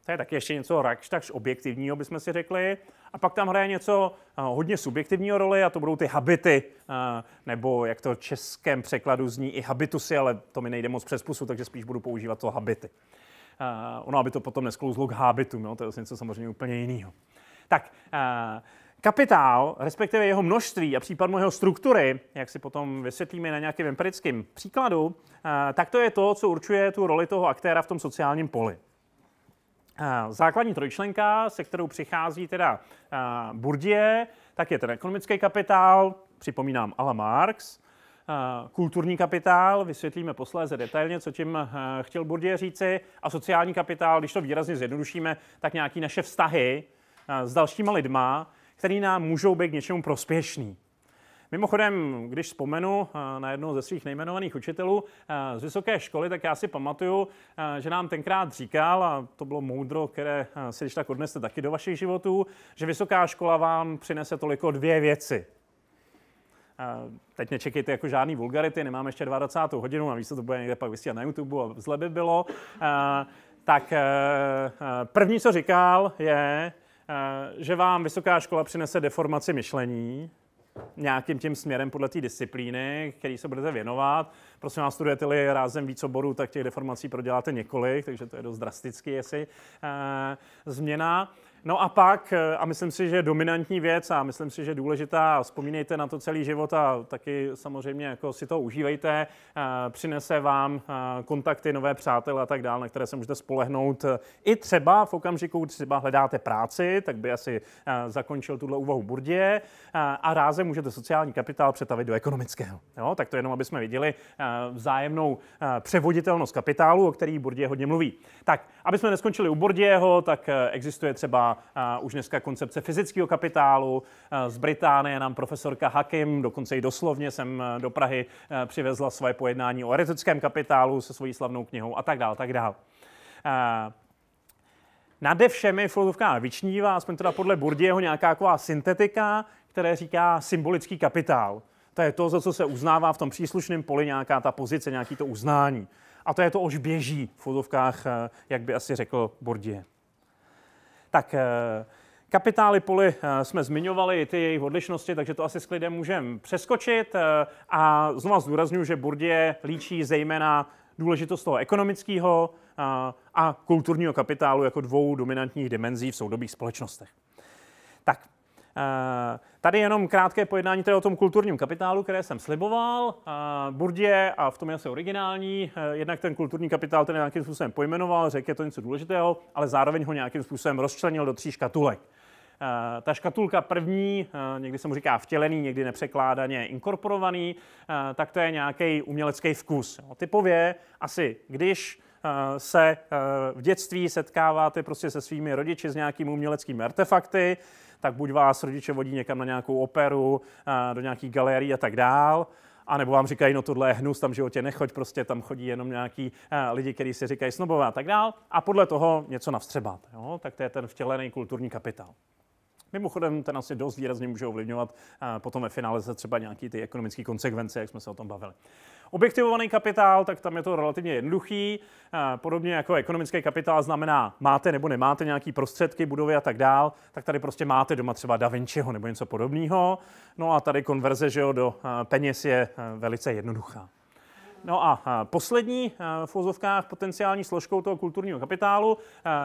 to je taky ještě něco takž objektivního, bychom si řekli. A pak tam hraje něco eh, hodně subjektivního roli a to budou ty habity, eh, nebo jak to v českém překladu zní i habitusy, ale to mi nejde moc přes pusu, takže spíš budu používat to habity. Eh, ono, aby to potom nesklouzlo k habitu, no, to je něco samozřejmě úplně jiného. Tak, Kapitál, respektive jeho množství a případně jeho struktury, jak si potom vysvětlíme na nějakém empirickém příkladu, eh, tak to je to, co určuje tu roli toho aktéra v tom sociálním poli. Eh, základní trojčlenka, se kterou přichází teda eh, Bourdieu, tak je ten ekonomický kapitál, připomínám Ala Marx, kulturní kapitál, vysvětlíme posléze detailně, co tím chtěl Bourdieu říci, a sociální kapitál, když to výrazně zjednodušíme, tak nějaký naše vztahy s dalšíma lidma, které nám můžou být k něčemu prospěšný. Mimochodem, když vzpomenu eh, na jednoho ze svých nejmenovaných učitelů eh, z vysoké školy, tak já si pamatuju, eh, že nám tenkrát říkal, a to bylo moudro, které si když tak odneste taky do vašich životů, že vysoká škola vám přinese toliko dvě věci. Teď nečekejte jako žádný vulgarity, nemáme ještě 20. hodinu, navíc to bude někde pak vysílat na YouTube a zle by bylo. Tak první, co říkal, je, Eh, že vám vysoká škola přinese deformaci myšlení, nějakým tím směrem podle té disciplíny, který se budete věnovat. Prosím vás, studujete-li rázem víc oborů, tak těch deformací proděláte několik, takže to je dost drastický, jestli eh, změna. No a pak, eh, a myslím si, že dominantní věc a myslím si, že důležitá, vzpomínejte na to celý život a taky samozřejmě jako si to užívejte, eh, přinese vám eh, kontakty, nové přátelé a tak dále, na které se můžete spolehnout. I třeba v okamžiku, kdy třeba hledáte práci, tak by asi zakončil tuhle úvahu Burdě a ráze můžete sociální kapitál přetavit do ekonomického. Jo, tak to jenom, aby jsme viděli vzájemnou převoditelnost kapitálu, o který Burdě hodně mluví. Tak, aby jsme neskončili u Bordieho, tak existuje třeba už dneska koncepce fyzického kapitálu. E, z Británie nám profesorka Hakim, dokonce i doslovně jsem e, do Prahy e, přivezla své pojednání o eretickém kapitálu se svojí slavnou knihou a tak dále, tak dále. Nade všemi filozofka vyčnívá, aspoň teda podle Bourdieuho nějaká taková syntetika, které říká symbolický kapitál. To je to, za co se uznává v tom příslušném poli nějaká ta pozice, nějaký to uznání. A to je to, ož běží v fotovkách, jak by asi řekl Bourdieu. Tak eh, Kapitály poli eh, jsme zmiňovali, ty jejich odlišnosti, takže to asi s klidem můžeme přeskočit. Eh, a znovu zdůraznuju, že Burdě líčí zejména důležitost toho ekonomického a kulturního kapitálu jako dvou dominantních dimenzí v soudobých společnostech. Tak, Eh, tady jenom krátké pojednání tedy o tom kulturním kapitálu, které jsem sliboval. Eh, Burdě, a v tom je asi originální, eh, jednak ten kulturní kapitál ten nějakým způsobem pojmenoval, řekl, je to něco důležitého, ale zároveň ho nějakým způsobem rozčlenil do tří škatulek. Ta škatulka první, někdy se mu říká vtělený, někdy nepřekládaně inkorporovaný, tak to je nějaký umělecký vkus. Typově asi, když se v dětství setkáváte prostě se svými rodiči s nějakými uměleckými artefakty, tak buď vás rodiče vodí někam na nějakou operu, eh, do nějakých galerii a tak dál, a nebo vám říkají, no tohle je hnus, tam v životě nechoď, prostě tam chodí jenom nějaký eh, lidi, kteří si říkají snobové a tak dál. A podle toho něco navstřebat. Jo? Tak to je ten vtělený kulturní kapitál. Mimochodem, ten asi dost výrazně může ovlivňovat eh, potom ve finále se třeba nějaký ty ekonomické konsekvence, jak jsme se o tom bavili. Objektivovaný kapitál, tak tam je to relativně jednoduchý. Eh, podobně jako ekonomický kapitál znamená, máte nebo nemáte nějaký prostředky, budovy a tak dál, tak tady prostě máte doma třeba Da Vinciho nebo něco podobného. No a tady konverze že jo, do eh, peněz je velice jednoduchá. No a poslední v úzovkách potenciální složkou toho kulturního kapitálu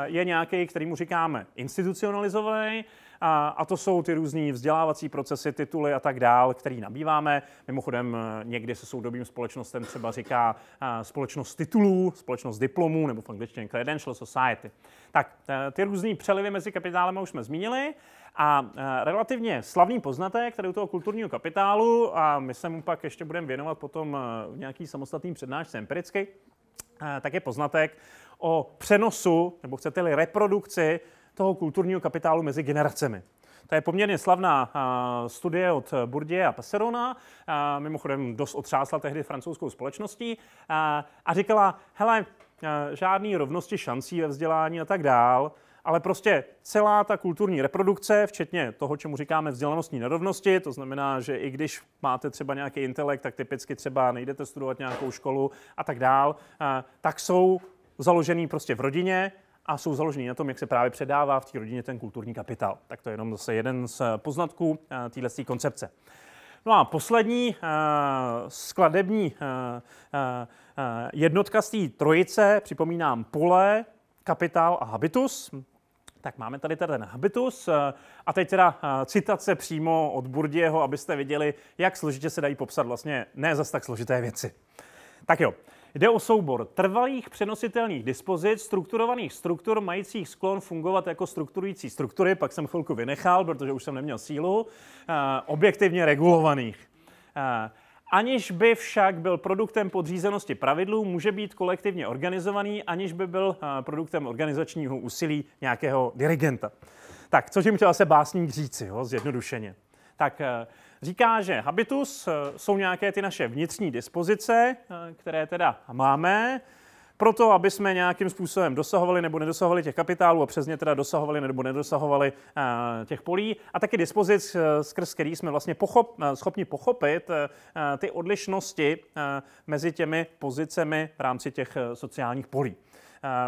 je nějaký, který mu říkáme institucionalizovaný a, a to jsou ty různé vzdělávací procesy, tituly a tak dál, který nabýváme. Mimochodem eh, někdy se soudobým společnostem třeba říká eh, společnost titulů, společnost diplomů nebo v angličtině credential society. Tak eh, ty různé přelivy mezi kapitálem už jsme zmínili a relativně slavný poznatek tady u toho kulturního kapitálu a my se mu pak ještě budeme věnovat potom v nějaký samostatný přednášce empiricky, tak je poznatek o přenosu, nebo chcete-li reprodukci toho kulturního kapitálu mezi generacemi. To je poměrně slavná studie od Bourdieu a Passerona, mimochodem dost otřásla tehdy francouzskou společností, a říkala, hele, žádný rovnosti šancí ve vzdělání a tak dál, ale prostě celá ta kulturní reprodukce, včetně toho, čemu říkáme vzdělanostní nerovnosti, to znamená, že i když máte třeba nějaký intelekt, tak typicky třeba nejdete studovat nějakou školu a tak dál, tak jsou založený prostě v rodině, a jsou založeny na tom, jak se právě předává v té rodině ten kulturní kapitál. Tak to je jenom zase jeden z eh, poznatků eh, téhle koncepce. No a poslední uh, skladební uh, uh, jednotka z té trojice, připomínám pole, kapitál a habitus. Tak máme tady ten habitus a teď teda citace přímo od Burdieho, abyste viděli, jak složitě se dají popsat vlastně ne zas tak složité věci. Tak jo, Jde o soubor trvalých přenositelných dispozic, strukturovaných struktur, majících sklon fungovat jako strukturující struktury, pak jsem chvilku vynechal, protože už jsem neměl sílu, eh, objektivně regulovaných. Eh, aniž by však byl produktem podřízenosti pravidlů, může být kolektivně organizovaný, aniž by byl eh, produktem organizačního úsilí nějakého dirigenta. Tak, což jim chtěl se básník říci, jo, zjednodušeně. Tak Říká, že habitus eh, jsou nějaké ty naše vnitřní dispozice, eh, které teda máme, proto, aby jsme nějakým způsobem dosahovali nebo nedosahovali těch kapitálů a přesně teda dosahovali nebo nedosahovali eh, těch polí a taky dispozic, skrz který jsme vlastně pochop, schopni pochopit ty odlišnosti mezi těmi pozicemi v rámci těch sociálních polí.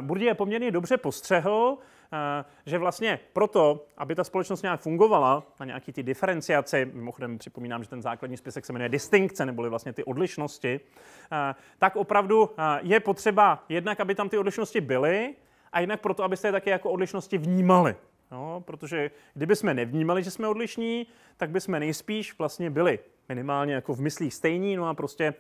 Burdi je poměrně dobře postřehl, Eh, že vlastně proto, aby ta společnost nějak fungovala na nějaký ty diferenciaci, mimochodem připomínám, že ten základní spisek se jmenuje distinkce, neboli vlastně ty odlišnosti, eh, tak opravdu eh, je potřeba jednak, aby tam ty odlišnosti byly, a jednak proto, abyste je také jako odlišnosti vnímali. No, protože kdyby jsme nevnímali, že jsme odlišní, tak by jsme nejspíš vlastně byli minimálně jako v myslích stejní, no a prostě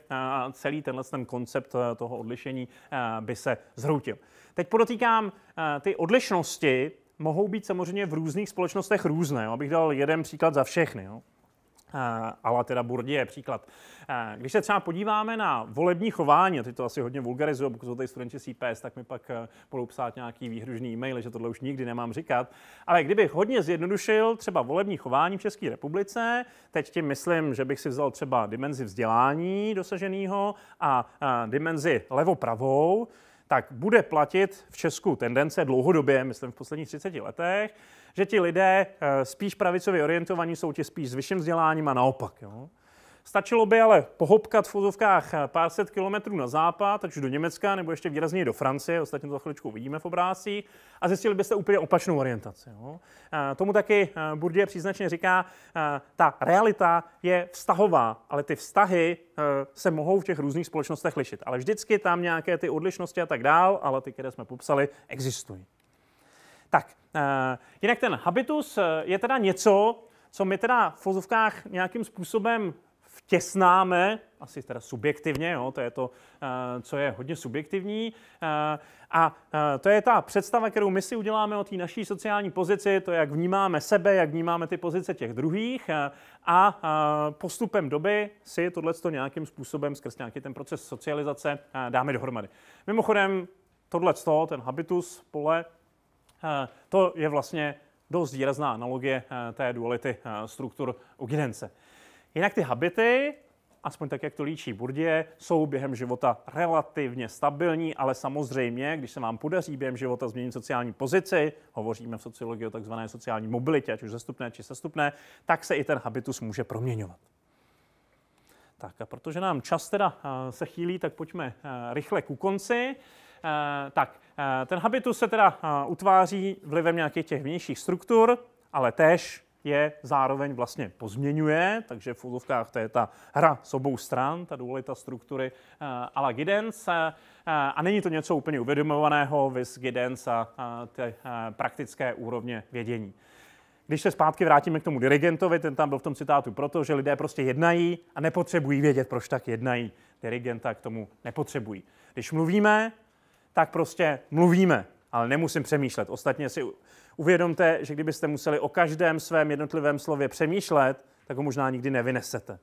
celý tenhle ten koncept eh, toho odlišení eh, by se zhroutil. Teď podotýkám, eh, ty odlišnosti mohou být samozřejmě v různých společnostech různé. Abych dal jeden příklad za všechny. Jo. Eh, ale teda Burdi je příklad. Eh, když se třeba podíváme na volební chování, teď to asi hodně vulgarizuju, pokud jsou tady studenti CPS, tak mi pak eh, budou psát nějaký výhružný e-mail, že tohle už nikdy nemám říkat. Ale kdybych hodně zjednodušil třeba volební chování v České republice, teď tím myslím, že bych si vzal třeba dimenzi vzdělání dosaženého a dimenzi levopravou, tak bude platit v Česku tendence dlouhodobě, myslím v posledních 30 letech, že ti lidé eh, spíš pravicově orientovaní jsou ti spíš s vyšším vzděláním a naopak. Jo. Stačilo by ale pohopkat v fuzovkách eh, pár set kilometrů na západ, ať už do Německa nebo ještě výrazněji do Francie, ostatně to za chviličku uvidíme v obrácích, a zjistili byste úplně opačnou orientaci. Jo? Eh, tomu taky Bourdieu příznačně říká, ta realita je vztahová, ale ty vztahy se mohou v těch různých společnostech lišit. Ale vždycky tam nějaké ty odlišnosti a tak dál, ale ty, které jsme popsali, existují. Tak, Eh, jinak ten habitus eh, je teda něco, co my teda v fozovkách nějakým způsobem vtěsnáme, asi teda subjektivně, jo, to je to, eh, co je hodně subjektivní. A to je ta představa, kterou my si uděláme o té naší sociální pozici, to, jak vnímáme sebe, jak vnímáme ty pozice těch druhých a postupem doby si tohle nějakým způsobem skrz nějaký ten proces socializace dáme dohromady. Mimochodem, tohle, ten habitus, pole, Eh, to je vlastně dost výrazná analogie eh, té duality eh, struktur Gidence. Jinak ty habity, aspoň tak, jak to líčí Burdie, jsou během života relativně stabilní, ale samozřejmě, když se vám podaří během života změnit sociální pozici, hovoříme v sociologii o takzvané sociální mobilitě, ať už zastupné či sestupné, tak se i ten habitus může proměňovat. Tak a protože nám čas teda se chýlí, tak pojďme rychle ku konci. Eh, tak eh, ten habitus se teda eh, utváří vlivem nějakých těch vnějších struktur, ale tež je zároveň vlastně pozměňuje, takže v úzovkách to je ta hra s obou stran, ta dualita struktury a la Giddens. a není to něco úplně uvědomovaného, vis Giddens a ty praktické úrovně vědění. Když se zpátky vrátíme k tomu dirigentovi, ten tam byl v tom citátu proto, že lidé prostě jednají a nepotřebují vědět, proč tak jednají. Dirigenta k tomu nepotřebují. Když mluvíme, tak prostě mluvíme, ale nemusím přemýšlet. Ostatně si uvědomte, že kdybyste museli o každém svém jednotlivém slově přemýšlet, tak ho možná nikdy nevynesete.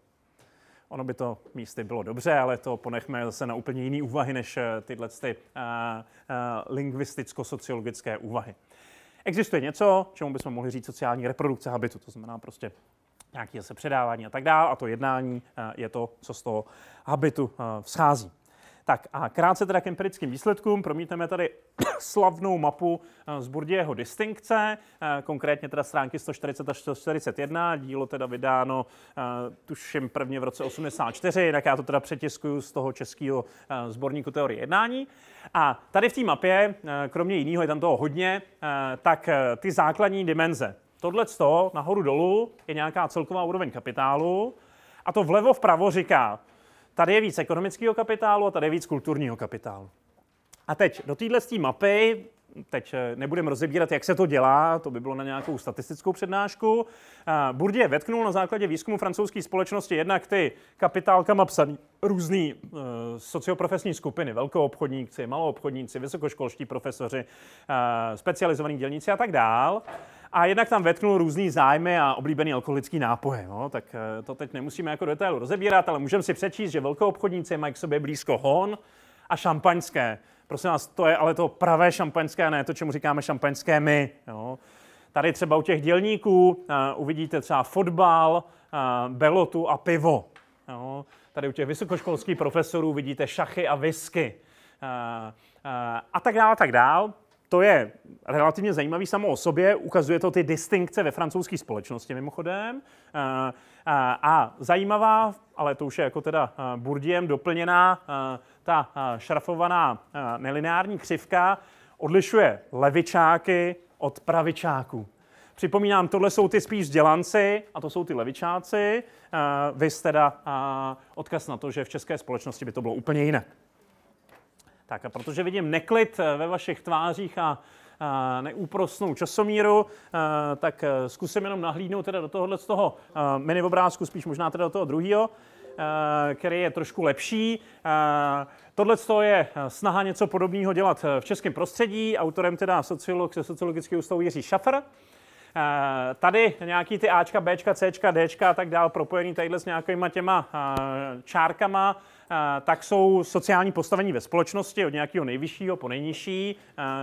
Ono by to místy bylo dobře, ale to ponechme zase na úplně jiný úvahy než eh, tyhle ty, uh, uh, lingvisticko-sociologické úvahy. Existuje něco, čemu bychom mohli říct sociální reprodukce habitu, to znamená prostě nějaké se předávání a tak dále, a to jednání uh, je to, co z toho habitu uh, vzchází. Tak a krátce teda k empirickým výsledkům. Promítneme tady slavnou mapu eh, z Burdieho distinkce, eh, konkrétně teda stránky 140 až 141, dílo teda vydáno eh, tuším prvně v roce 84, jinak já to teda přetiskuju z toho českého sborníku teorie jednání. A tady v té mapě, kromě jiného, je tam toho hodně, tak ty základní dimenze. Tohle z toho nahoru dolů je nějaká celková úroveň kapitálu a to vlevo vpravo říká, Tady je víc ekonomického kapitálu a tady je víc kulturního kapitálu. A teď do téhle mapy teď eh, nebudeme rozebírat, jak se to dělá, to by bylo na nějakou statistickou přednášku. Eh, Burdě vetknul na základě výzkumu francouzské společnosti jednak ty kapitálka psaný různý eh, socioprofesní skupiny, velkoobchodníci, maloobchodníci, vysokoškolští profesoři, specializovaní dělníci a tak dál a jednak tam vetknul různý zájmy a oblíbený alkoholický nápoje. No, tak eh, to teď nemusíme jako detailu rozebírat, ale můžeme si přečíst, že velkou obchodníci mají k sobě blízko hon a šampaňské. Prosím vás, to je ale to pravé šampaňské, a ne to, čemu říkáme šampaňské my. Jo. Tady třeba u těch dělníků uh, uvidíte třeba fotbal, uh, belotu a pivo. Jo. Tady u těch vysokoškolských profesorů vidíte šachy a whisky. Uh, uh, a tak dále, tak dále. To je relativně zajímavý samo o sobě, ukazuje to ty distinkce ve francouzské společnosti mimochodem. Eh, eh, a, zajímavá, ale to už je jako teda eh, Burdiem doplněná ta šrafovaná nelineární křivka, odlišuje levičáky od pravičáků. Připomínám, tohle jsou ty spíš dělanci a to jsou ty levičáci. Vy jste teda odkaz na to, že v české společnosti by to bylo úplně jinak. Tak a protože vidím neklid eh, ve vašich tvářích a neúprosnou časomíru, eh, tak eh, zkusím jenom nahlídnout teda do tohohle z toho mini obrázku, spíš možná teda do toho druhého, který je trošku lepší. Tohle je snaha něco podobného dělat v českém prostředí, autorem teda sociolog se sociologického ústavu Jiří Šafr. Tady nějaký ty Ačka, Bčka, Cčka, Dčka a tak dál propojený tadyhle s nějakýma těma čárkama, tak jsou sociální postavení ve společnosti od nějakého nejvyššího po nejnižší.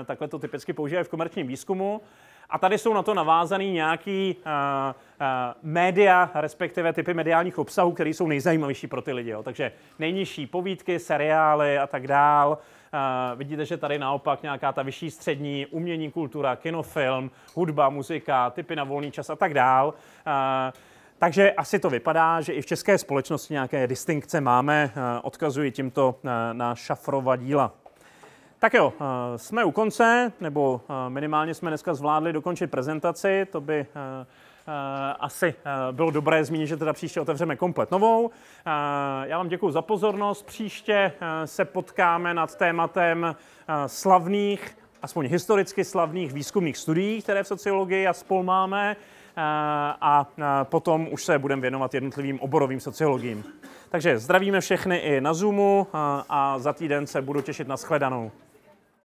Takhle to typicky používají v komerčním výzkumu. A tady jsou na to navázané nějaké uh, uh, média, respektive typy mediálních obsahů, které jsou nejzajímavější pro ty lidi. Jo. Takže nejnižší povídky, seriály a tak dál. Uh, vidíte, že tady naopak nějaká ta vyšší střední umění, kultura, kinofilm, hudba, muzika, typy na volný čas a tak dál. Uh, takže asi to vypadá, že i v české společnosti nějaké distinkce máme, eh, odkazuji tímto eh, na šafrova díla. Tak jo, eh, jsme u konce, nebo minimálně jsme dneska zvládli dokončit prezentaci, to by asi bylo dobré zmínit, že teda příště otevřeme komplet novou. Já vám děkuji za pozornost, příště se potkáme nad tématem slavných aspoň historicky slavných výzkumných studií, které v sociologii a spol máme a potom už se budeme věnovat jednotlivým oborovým sociologiím. Takže zdravíme všechny i na Zoomu a za týden se budu těšit na shledanou.